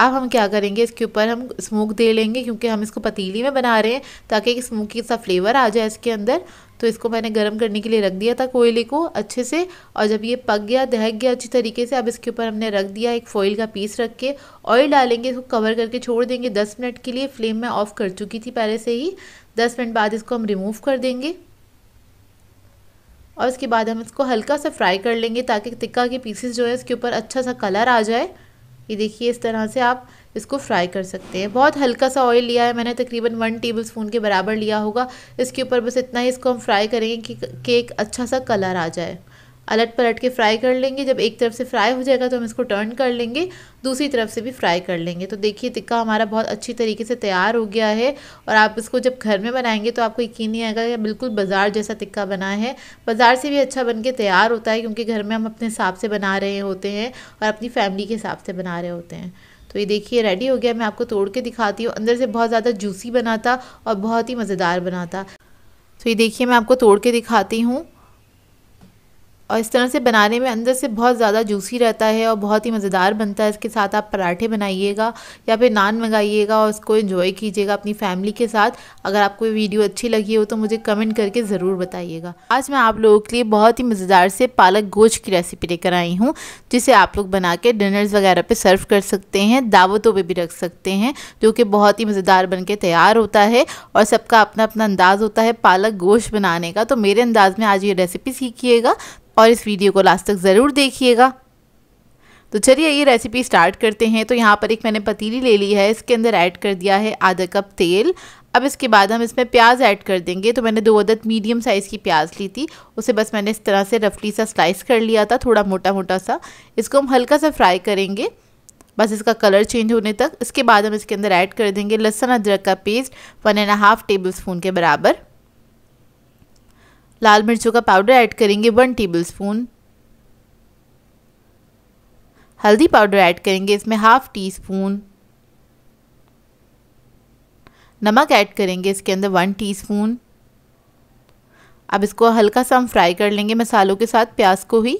अब हम क्या करेंगे इसके ऊपर हम स्मोक दे लेंगे क्योंकि हम इसको पतीली में बना रहे हैं ताकि स्मोकी सा फ्लेवर आ जाए इसके अंदर तो इसको मैंने गर्म करने के लिए रख दिया था कोयले को अच्छे से और जब ये पक गया दहक गया अच्छी तरीके से अब इसके ऊपर हमने रख दिया एक फॉइल का पीस रख के ऑयल डालेंगे इसको कवर करके छोड़ देंगे दस मिनट के लिए फ्लेम में ऑफ़ कर चुकी थी पहले से ही दस मिनट बाद इसको हम रिमूव कर देंगे और उसके बाद हम इसको हल्का सा फ्राई कर लेंगे ताकि टिक्का के पीसेस जो है इसके ऊपर अच्छा सा कलर आ जाए ये देखिए इस तरह से आप इसको फ्राई कर सकते हैं बहुत हल्का सा ऑयल लिया है मैंने तकरीबन वन टेबल स्पून के बराबर लिया होगा इसके ऊपर बस इतना ही इसको हम फ्राई करेंगे कि केक अच्छा सा कलर आ जाए अलट पलट के फ्राई कर लेंगे जब एक तरफ से फ्राई हो जाएगा तो हम इसको टर्न कर लेंगे दूसरी तरफ से भी फ्राई कर लेंगे तो देखिए टिक्का हमारा बहुत अच्छी तरीके से तैयार हो गया है और आप इसको जब घर में बनाएंगे तो आपको यकीन नहीं आएगा कि बिल्कुल बाज़ार जैसा टिक्का बना है बाज़ार से भी अच्छा बन के तैयार होता है क्योंकि घर में हम अपने हिसाब से बना रहे होते हैं और अपनी फैमिली के हिसाब से बना रहे होते हैं तो ये देखिए रेडी हो गया मैं आपको तोड़ के दिखाती हूँ अंदर से बहुत ज़्यादा जूसी बना था और बहुत ही मज़ेदार बना था तो ये देखिए मैं आपको तोड़ के दिखाती हूँ और इस तरह से बनाने में अंदर से बहुत ज़्यादा जूसी रहता है और बहुत ही मज़ेदार बनता है इसके साथ आप पराठे बनाइएगा या फिर नान मंगाइएगा और इसको इन्जॉय कीजिएगा अपनी फैमिली के साथ अगर आपको ये वीडियो अच्छी लगी हो तो मुझे कमेंट करके ज़रूर बताइएगा आज मैं आप लोगों के लिए बहुत ही मज़ेदार से पालक गोश की रेसिपी लेकर आई हूँ जिसे आप लोग बना के डिनर्स वगैरह पर सर्व कर सकते हैं दावतों पर भी रख सकते हैं जो कि बहुत ही मज़ेदार बन के तैयार होता है और सबका अपना अपना अंदाज़ होता है पालक गोश्त बनाने का तो मेरे अंदाज़ में आज ये रेसिपी सीखिएगा और इस वीडियो को लास्ट तक ज़रूर देखिएगा तो चलिए ये रेसिपी स्टार्ट करते हैं तो यहाँ पर एक मैंने पतीली ले ली है इसके अंदर ऐड कर दिया है आधा कप तेल अब इसके बाद हम इसमें प्याज ऐड कर देंगे तो मैंने दो अदद मीडियम साइज़ की प्याज ली थी उसे बस मैंने इस तरह से रफली सा स्लाइस कर लिया था थोड़ा मोटा मोटा सा इसको हम हल्का सा फ्राई करेंगे बस इसका कलर चेंज होने तक इसके बाद हम इसके अंदर ऐड कर देंगे लहसुन अदरक का paste one and half tablespoon के बराबर लाल मिर्चों का पाउडर ऐड करेंगे वन टेबलस्पून हल्दी पाउडर ऐड करेंगे इसमें हाफ टी स्पून नमक ऐड करेंगे इसके अंदर वन टीस्पून अब इसको हल्का सा हम फ्राई कर लेंगे मसालों के साथ प्याज को ही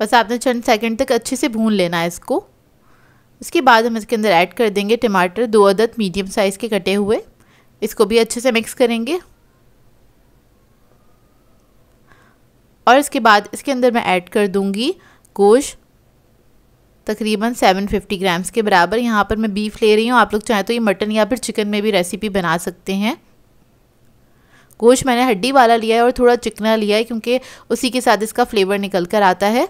बस आपने चंद सेकंड तक अच्छे से भून लेना है इसको इसके बाद हम इसके अंदर ऐड कर देंगे टमाटर दो अदद मीडियम साइज़ के कटे हुए इसको भी अच्छे से मिक्स करेंगे और इसके बाद इसके अंदर मैं ऐड कर दूंगी गोश्त तकरीबन 750 ग्राम्स के बराबर यहाँ पर मैं बीफ ले रही हूँ आप लोग चाहें तो ये मटन या फिर चिकन में भी रेसिपी बना सकते हैं गोश्त मैंने हड्डी वाला लिया है और थोड़ा चिकना लिया है क्योंकि उसी के साथ इसका फ्लेवर निकल कर आता है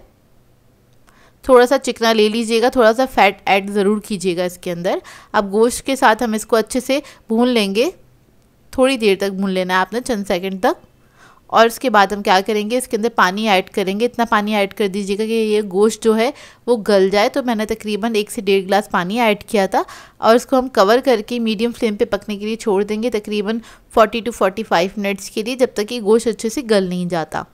थोड़ा सा चिकना ले लीजिएगा थोड़ा सा फैट ऐड ज़रूर कीजिएगा इसके अंदर अब गोश्त के साथ हम इसको अच्छे से भून लेंगे थोड़ी देर तक भून लेना है आपने चंद सेकंड तक और उसके बाद हम क्या करेंगे इसके अंदर पानी ऐड करेंगे इतना पानी ऐड कर दीजिएगा कि ये गोश्त जो है वो गल जाए तो मैंने तकरीबन एक से डेढ़ गिलास पानी ऐड किया था और इसको हम कवर करके मीडियम फ्लेम पे पकने के लिए छोड़ देंगे तकरीबन 40 टू 45 मिनट्स के लिए जब तक ये गोश्त अच्छे से गल नहीं जाता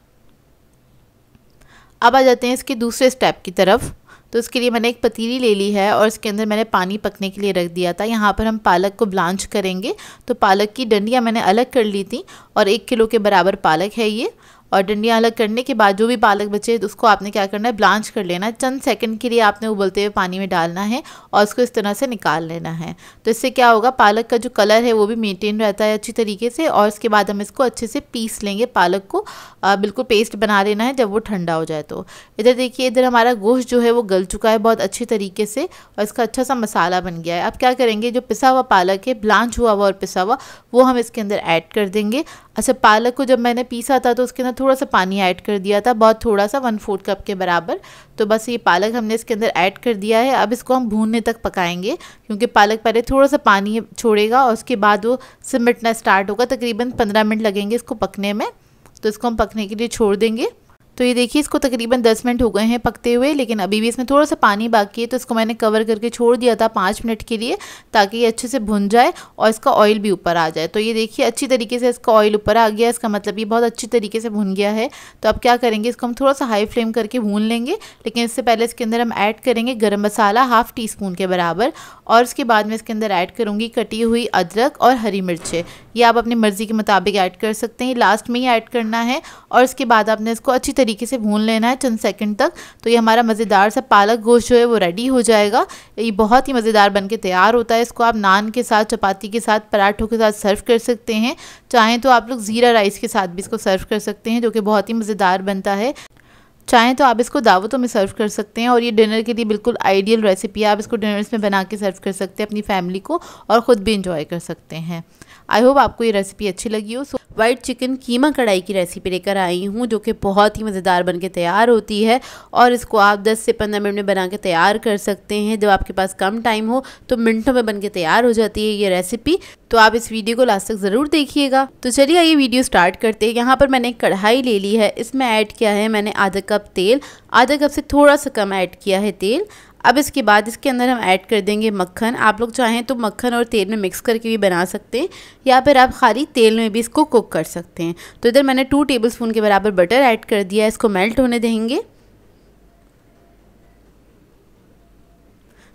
अब आ जाते हैं इसके दूसरे स्टेप की तरफ तो इसके लिए मैंने एक पतीली ले ली है और इसके अंदर मैंने पानी पकने के लिए रख दिया था यहाँ पर हम पालक को ब्लांच करेंगे तो पालक की डंडियाँ मैंने अलग कर ली थी और एक किलो के बराबर पालक है ये और डंडियाँ अलग करने के बाद जो भी पालक बचे तो उसको आपने क्या करना है ब्लांच कर लेना है चंद सेकंड के लिए आपने उबलते हुए पानी में डालना है और उसको इस तरह से निकाल लेना है तो इससे क्या होगा पालक का जो कलर है वो भी मेनटेन रहता है अच्छी तरीके से और उसके बाद हम इसको अच्छे से पीस लेंगे पालक को आ, बिल्कुल पेस्ट बना लेना है जब वो ठंडा हो जाए तो इधर देखिए इधर हमारा गोश्त जो है वो गल चुका है बहुत अच्छे तरीके से और इसका अच्छा सा मसाला बन गया है अब क्या करेंगे जो पिसा हुआ पालक है ब्लांच हुआ हुआ और पिसा हुआ वो हम इसके अंदर ऐड कर देंगे अच्छा पालक को जब मैंने पीसा था तो उसके अंदर थोड़ा सा पानी ऐड कर दिया था बहुत थोड़ा सा वन फोर्थ कप के बराबर तो बस ये पालक हमने इसके अंदर ऐड कर दिया है अब इसको हम भूनने तक पकाएंगे क्योंकि पालक पहले थोड़ा सा पानी छोड़ेगा और उसके बाद वो सिमटना स्टार्ट होगा तकरीबन पंद्रह मिनट लगेंगे इसको पकने में तो इसको हम पकने के लिए छोड़ देंगे तो ये देखिए इसको तकरीबन 10 मिनट हो गए हैं पकते हुए लेकिन अभी भी इसमें थोड़ा सा पानी बाकी है तो इसको मैंने कवर करके छोड़ दिया था पाँच मिनट के लिए ताकि ये अच्छे से भुन जाए और इसका ऑयल भी ऊपर आ जाए तो ये देखिए अच्छी तरीके से इसका ऑयल ऊपर आ गया इसका मतलब ये बहुत अच्छी तरीके से भुन गया है तो अब क्या करेंगे इसको हम थोड़ा सा हाई फ्लेम करके भून लेंगे लेकिन इससे पहले इसके अंदर हम ऐड करेंगे गर्म मसाला हाफ़ टी स्पून के बराबर और उसके बाद मैं इसके अंदर ऐड करूँगी कटी हुई अदरक और हरी मिर्चें ये आप अपनी मर्ज़ी के मुताबिक ऐड कर सकते हैं लास्ट में ही ऐड करना है और उसके बाद आपने इसको अच्छी तरीके से भून लेना है चंद सेकंड तक तो ये हमारा मज़ेदार सा पालक गोश्त जो है वो रेडी हो जाएगा ये बहुत ही मज़ेदार बन के तैयार होता है इसको आप नान के साथ चपाती के साथ पराठों के साथ सर्व कर सकते हैं चाहें तो आप लोग ज़ीरा राइस के साथ भी इसको सर्व कर सकते हैं जो कि बहुत ही मज़ेदार बनता है चाहें तो आप इसको दावतों में सर्व कर सकते हैं और ये डिनर के लिए बिल्कुल आइडियल रेसिपी है आप इसको डिनर्स में बना के सर्व कर सकते हैं अपनी फैमिली को और ख़ुद भी इंजॉय कर सकते हैं आई होप आपको ये रेसिपी अच्छी लगी हो सो वाइट चिकन कीमा कढ़ाई की रेसिपी लेकर आई हूँ जो कि बहुत ही मज़ेदार बन के तैयार होती है और इसको आप 10 से 15 मिनट में बना के तैयार कर सकते हैं जब आपके पास कम टाइम हो तो मिनटों में बन के तैयार हो जाती है ये रेसिपी तो आप इस वीडियो को लास्ट तक ज़रूर देखिएगा तो चलिए आइए वीडियो स्टार्ट करते हैं यहाँ पर मैंने कढ़ाई ले ली है इसमें ऐड किया है मैंने आधा कप तेल आधा कप से थोड़ा सा कम ऐड किया है तेल अब इसके बाद इसके अंदर हम ऐड कर देंगे मक्खन आप लोग चाहें तो मक्खन और तेल में मिक्स करके भी बना सकते हैं या फिर आप खाली तेल में भी इसको कुक कर सकते हैं तो इधर मैंने टू स्पून के बराबर बटर ऐड कर दिया इसको मेल्ट होने देंगे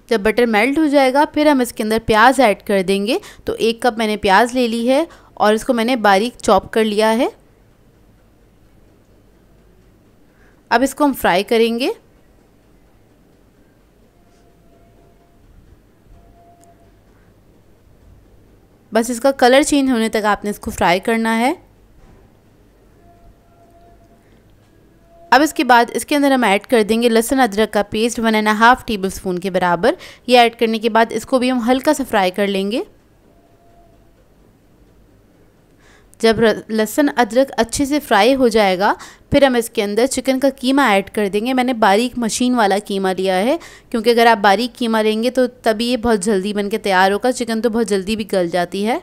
जब बटर मेल्ट हो जाएगा फिर हम इसके अंदर प्याज ऐड कर देंगे तो एक कप मैंने प्याज ले ली है और इसको मैंने बारीक चॉप कर लिया है अब इसको हम फ्राई करेंगे बस इसका कलर चेंज होने तक आपने इसको फ्राई करना है अब इसके बाद इसके अंदर हम ऐड कर देंगे लहसुन अदरक का paste one and half tablespoon के बराबर ये ऐड करने के बाद इसको भी हम हल्का सा फ्राई कर लेंगे जब लहसुन अदरक अच्छे से फ्राई हो जाएगा फिर हम इसके अंदर चिकन का कीमा ऐड कर देंगे मैंने बारीक मशीन वाला कीमा लिया है क्योंकि अगर आप बारीक कीमा लेंगे तो तभी ये बहुत जल्दी बन के तैयार होगा चिकन तो बहुत जल्दी भी गल जाती है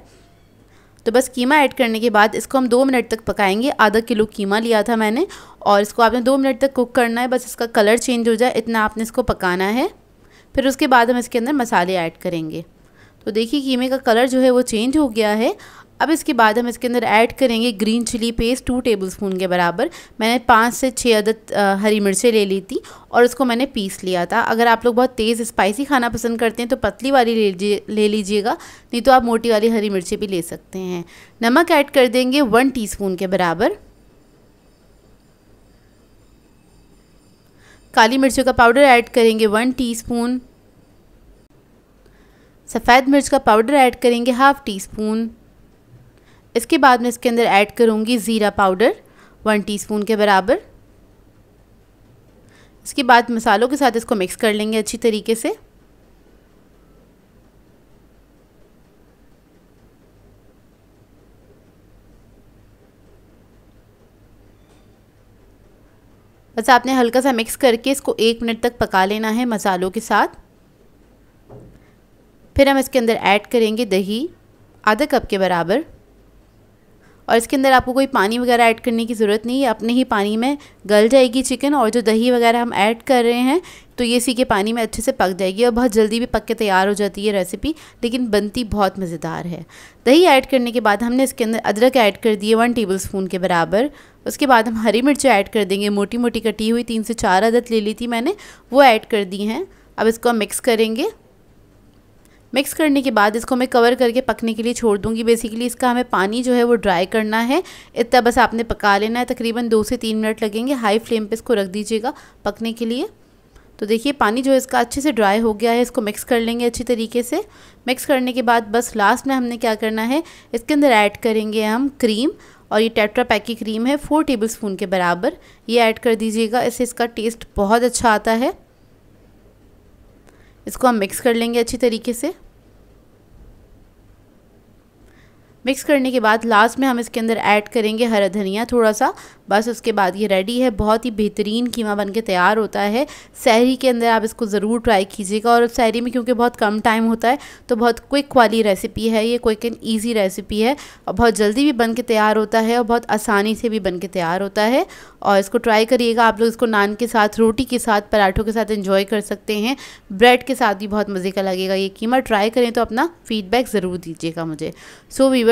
तो बस कीमा ऐड करने के बाद इसको हम दो मिनट तक पकाएंगे आधा किलो कीमा लिया था मैंने और इसको आपने दो मिनट तक कुक करना है बस इसका कलर चेंज हो जाए इतना आपने इसको पकाना है फिर उसके बाद हम इसके अंदर मसाले ऐड करेंगे तो देखिए कीमे का कलर जो है वो चेंज हो गया है अब इसके बाद हम इसके अंदर ऐड करेंगे green chilli paste two tablespoon के बराबर मैंने पाँच से छः अदद हरी मिर्चें ले ली थी और उसको मैंने पीस लिया था अगर आप लोग बहुत तेज़ स्पाइसी खाना पसंद करते हैं तो पतली वाली ले लीजिएगा नहीं तो आप मोटी वाली हरी मिर्ची भी ले सकते हैं नमक ऐड कर देंगे वन टी के बराबर काली मिर्चों का पाउडर ऐड करेंगे वन टीस्पून सफ़ेद मिर्च का पाउडर ऐड करेंगे हाफ़ टी स्पून इसके बाद मैं इसके अंदर ऐड करूँगी ज़ीरा पाउडर वन टीस्पून के बराबर इसके बाद मसालों के साथ इसको मिक्स कर लेंगे अच्छी तरीके से बस आपने हल्का सा मिक्स करके इसको एक मिनट तक पका लेना है मसालों के साथ फिर हम इसके अंदर ऐड करेंगे दही आधा कप के बराबर और इसके अंदर आपको कोई पानी वगैरह ऐड करने की ज़रूरत नहीं है अपने ही पानी में गल जाएगी चिकन और जो दही वगैरह हम ऐड कर रहे हैं तो ये इसी के पानी में अच्छे से पक जाएगी और बहुत जल्दी भी पक के तैयार हो जाती है रेसिपी लेकिन बनती बहुत मज़ेदार है दही ऐड करने के बाद हमने इसके अंदर अदरक ऐड कर दिए वन टेबल स्पून के बराबर उसके बाद हम हरी मिर्च ऐड कर देंगे मोटी मोटी कटी हुई तीन से चार अदद ले ली थी मैंने वो ऐड कर दी हैं अब इसको हम मिक्स करेंगे मिक्स करने के बाद इसको मैं कवर करके पकने के लिए छोड़ दूंगी बेसिकली इसका हमें पानी जो है वो ड्राई करना है इतना बस आपने पका लेना है तकरीबन दो से तीन मिनट लगेंगे हाई फ्लेम पर इसको रख दीजिएगा पकने के लिए तो देखिए पानी जो है इसका अच्छे से ड्राई हो गया है इसको मिक्स कर लेंगे अच्छी तरीके से मिक्स करने के बाद बस लास्ट में हमने क्या करना है इसके अंदर ऐड करेंगे हम क्रीम और ये टेट्रा पैक की क्रीम है फोर टेबल स्पून के बराबर ये ऐड कर दीजिएगा इससे इसका टेस्ट बहुत अच्छा आता है इसको हम मिक्स कर लेंगे अच्छी तरीके से मिक्स करने के बाद लास्ट में हम इसके अंदर ऐड करेंगे हरा धनिया थोड़ा सा बस उसके बाद ये रेडी है बहुत ही बेहतरीन कीमा बन के तैयार होता है सहरी के अंदर आप इसको ज़रूर ट्राई कीजिएगा और सहरी में क्योंकि बहुत कम टाइम होता है तो बहुत क्विक वाली रेसिपी है ये क्विक एंड ईजी रेसिपी है और बहुत जल्दी भी बन के तैयार होता है और बहुत आसानी से भी बन के तैयार होता है और इसको ट्राई करिएगा आप लोग इसको नान के साथ रोटी के साथ पराठों के साथ इन्जॉय कर सकते हैं ब्रेड के साथ भी बहुत मज़े का लगेगा ये कीमा ट्राई करें तो अपना फीडबैक ज़रूर दीजिएगा मुझे सो वीवर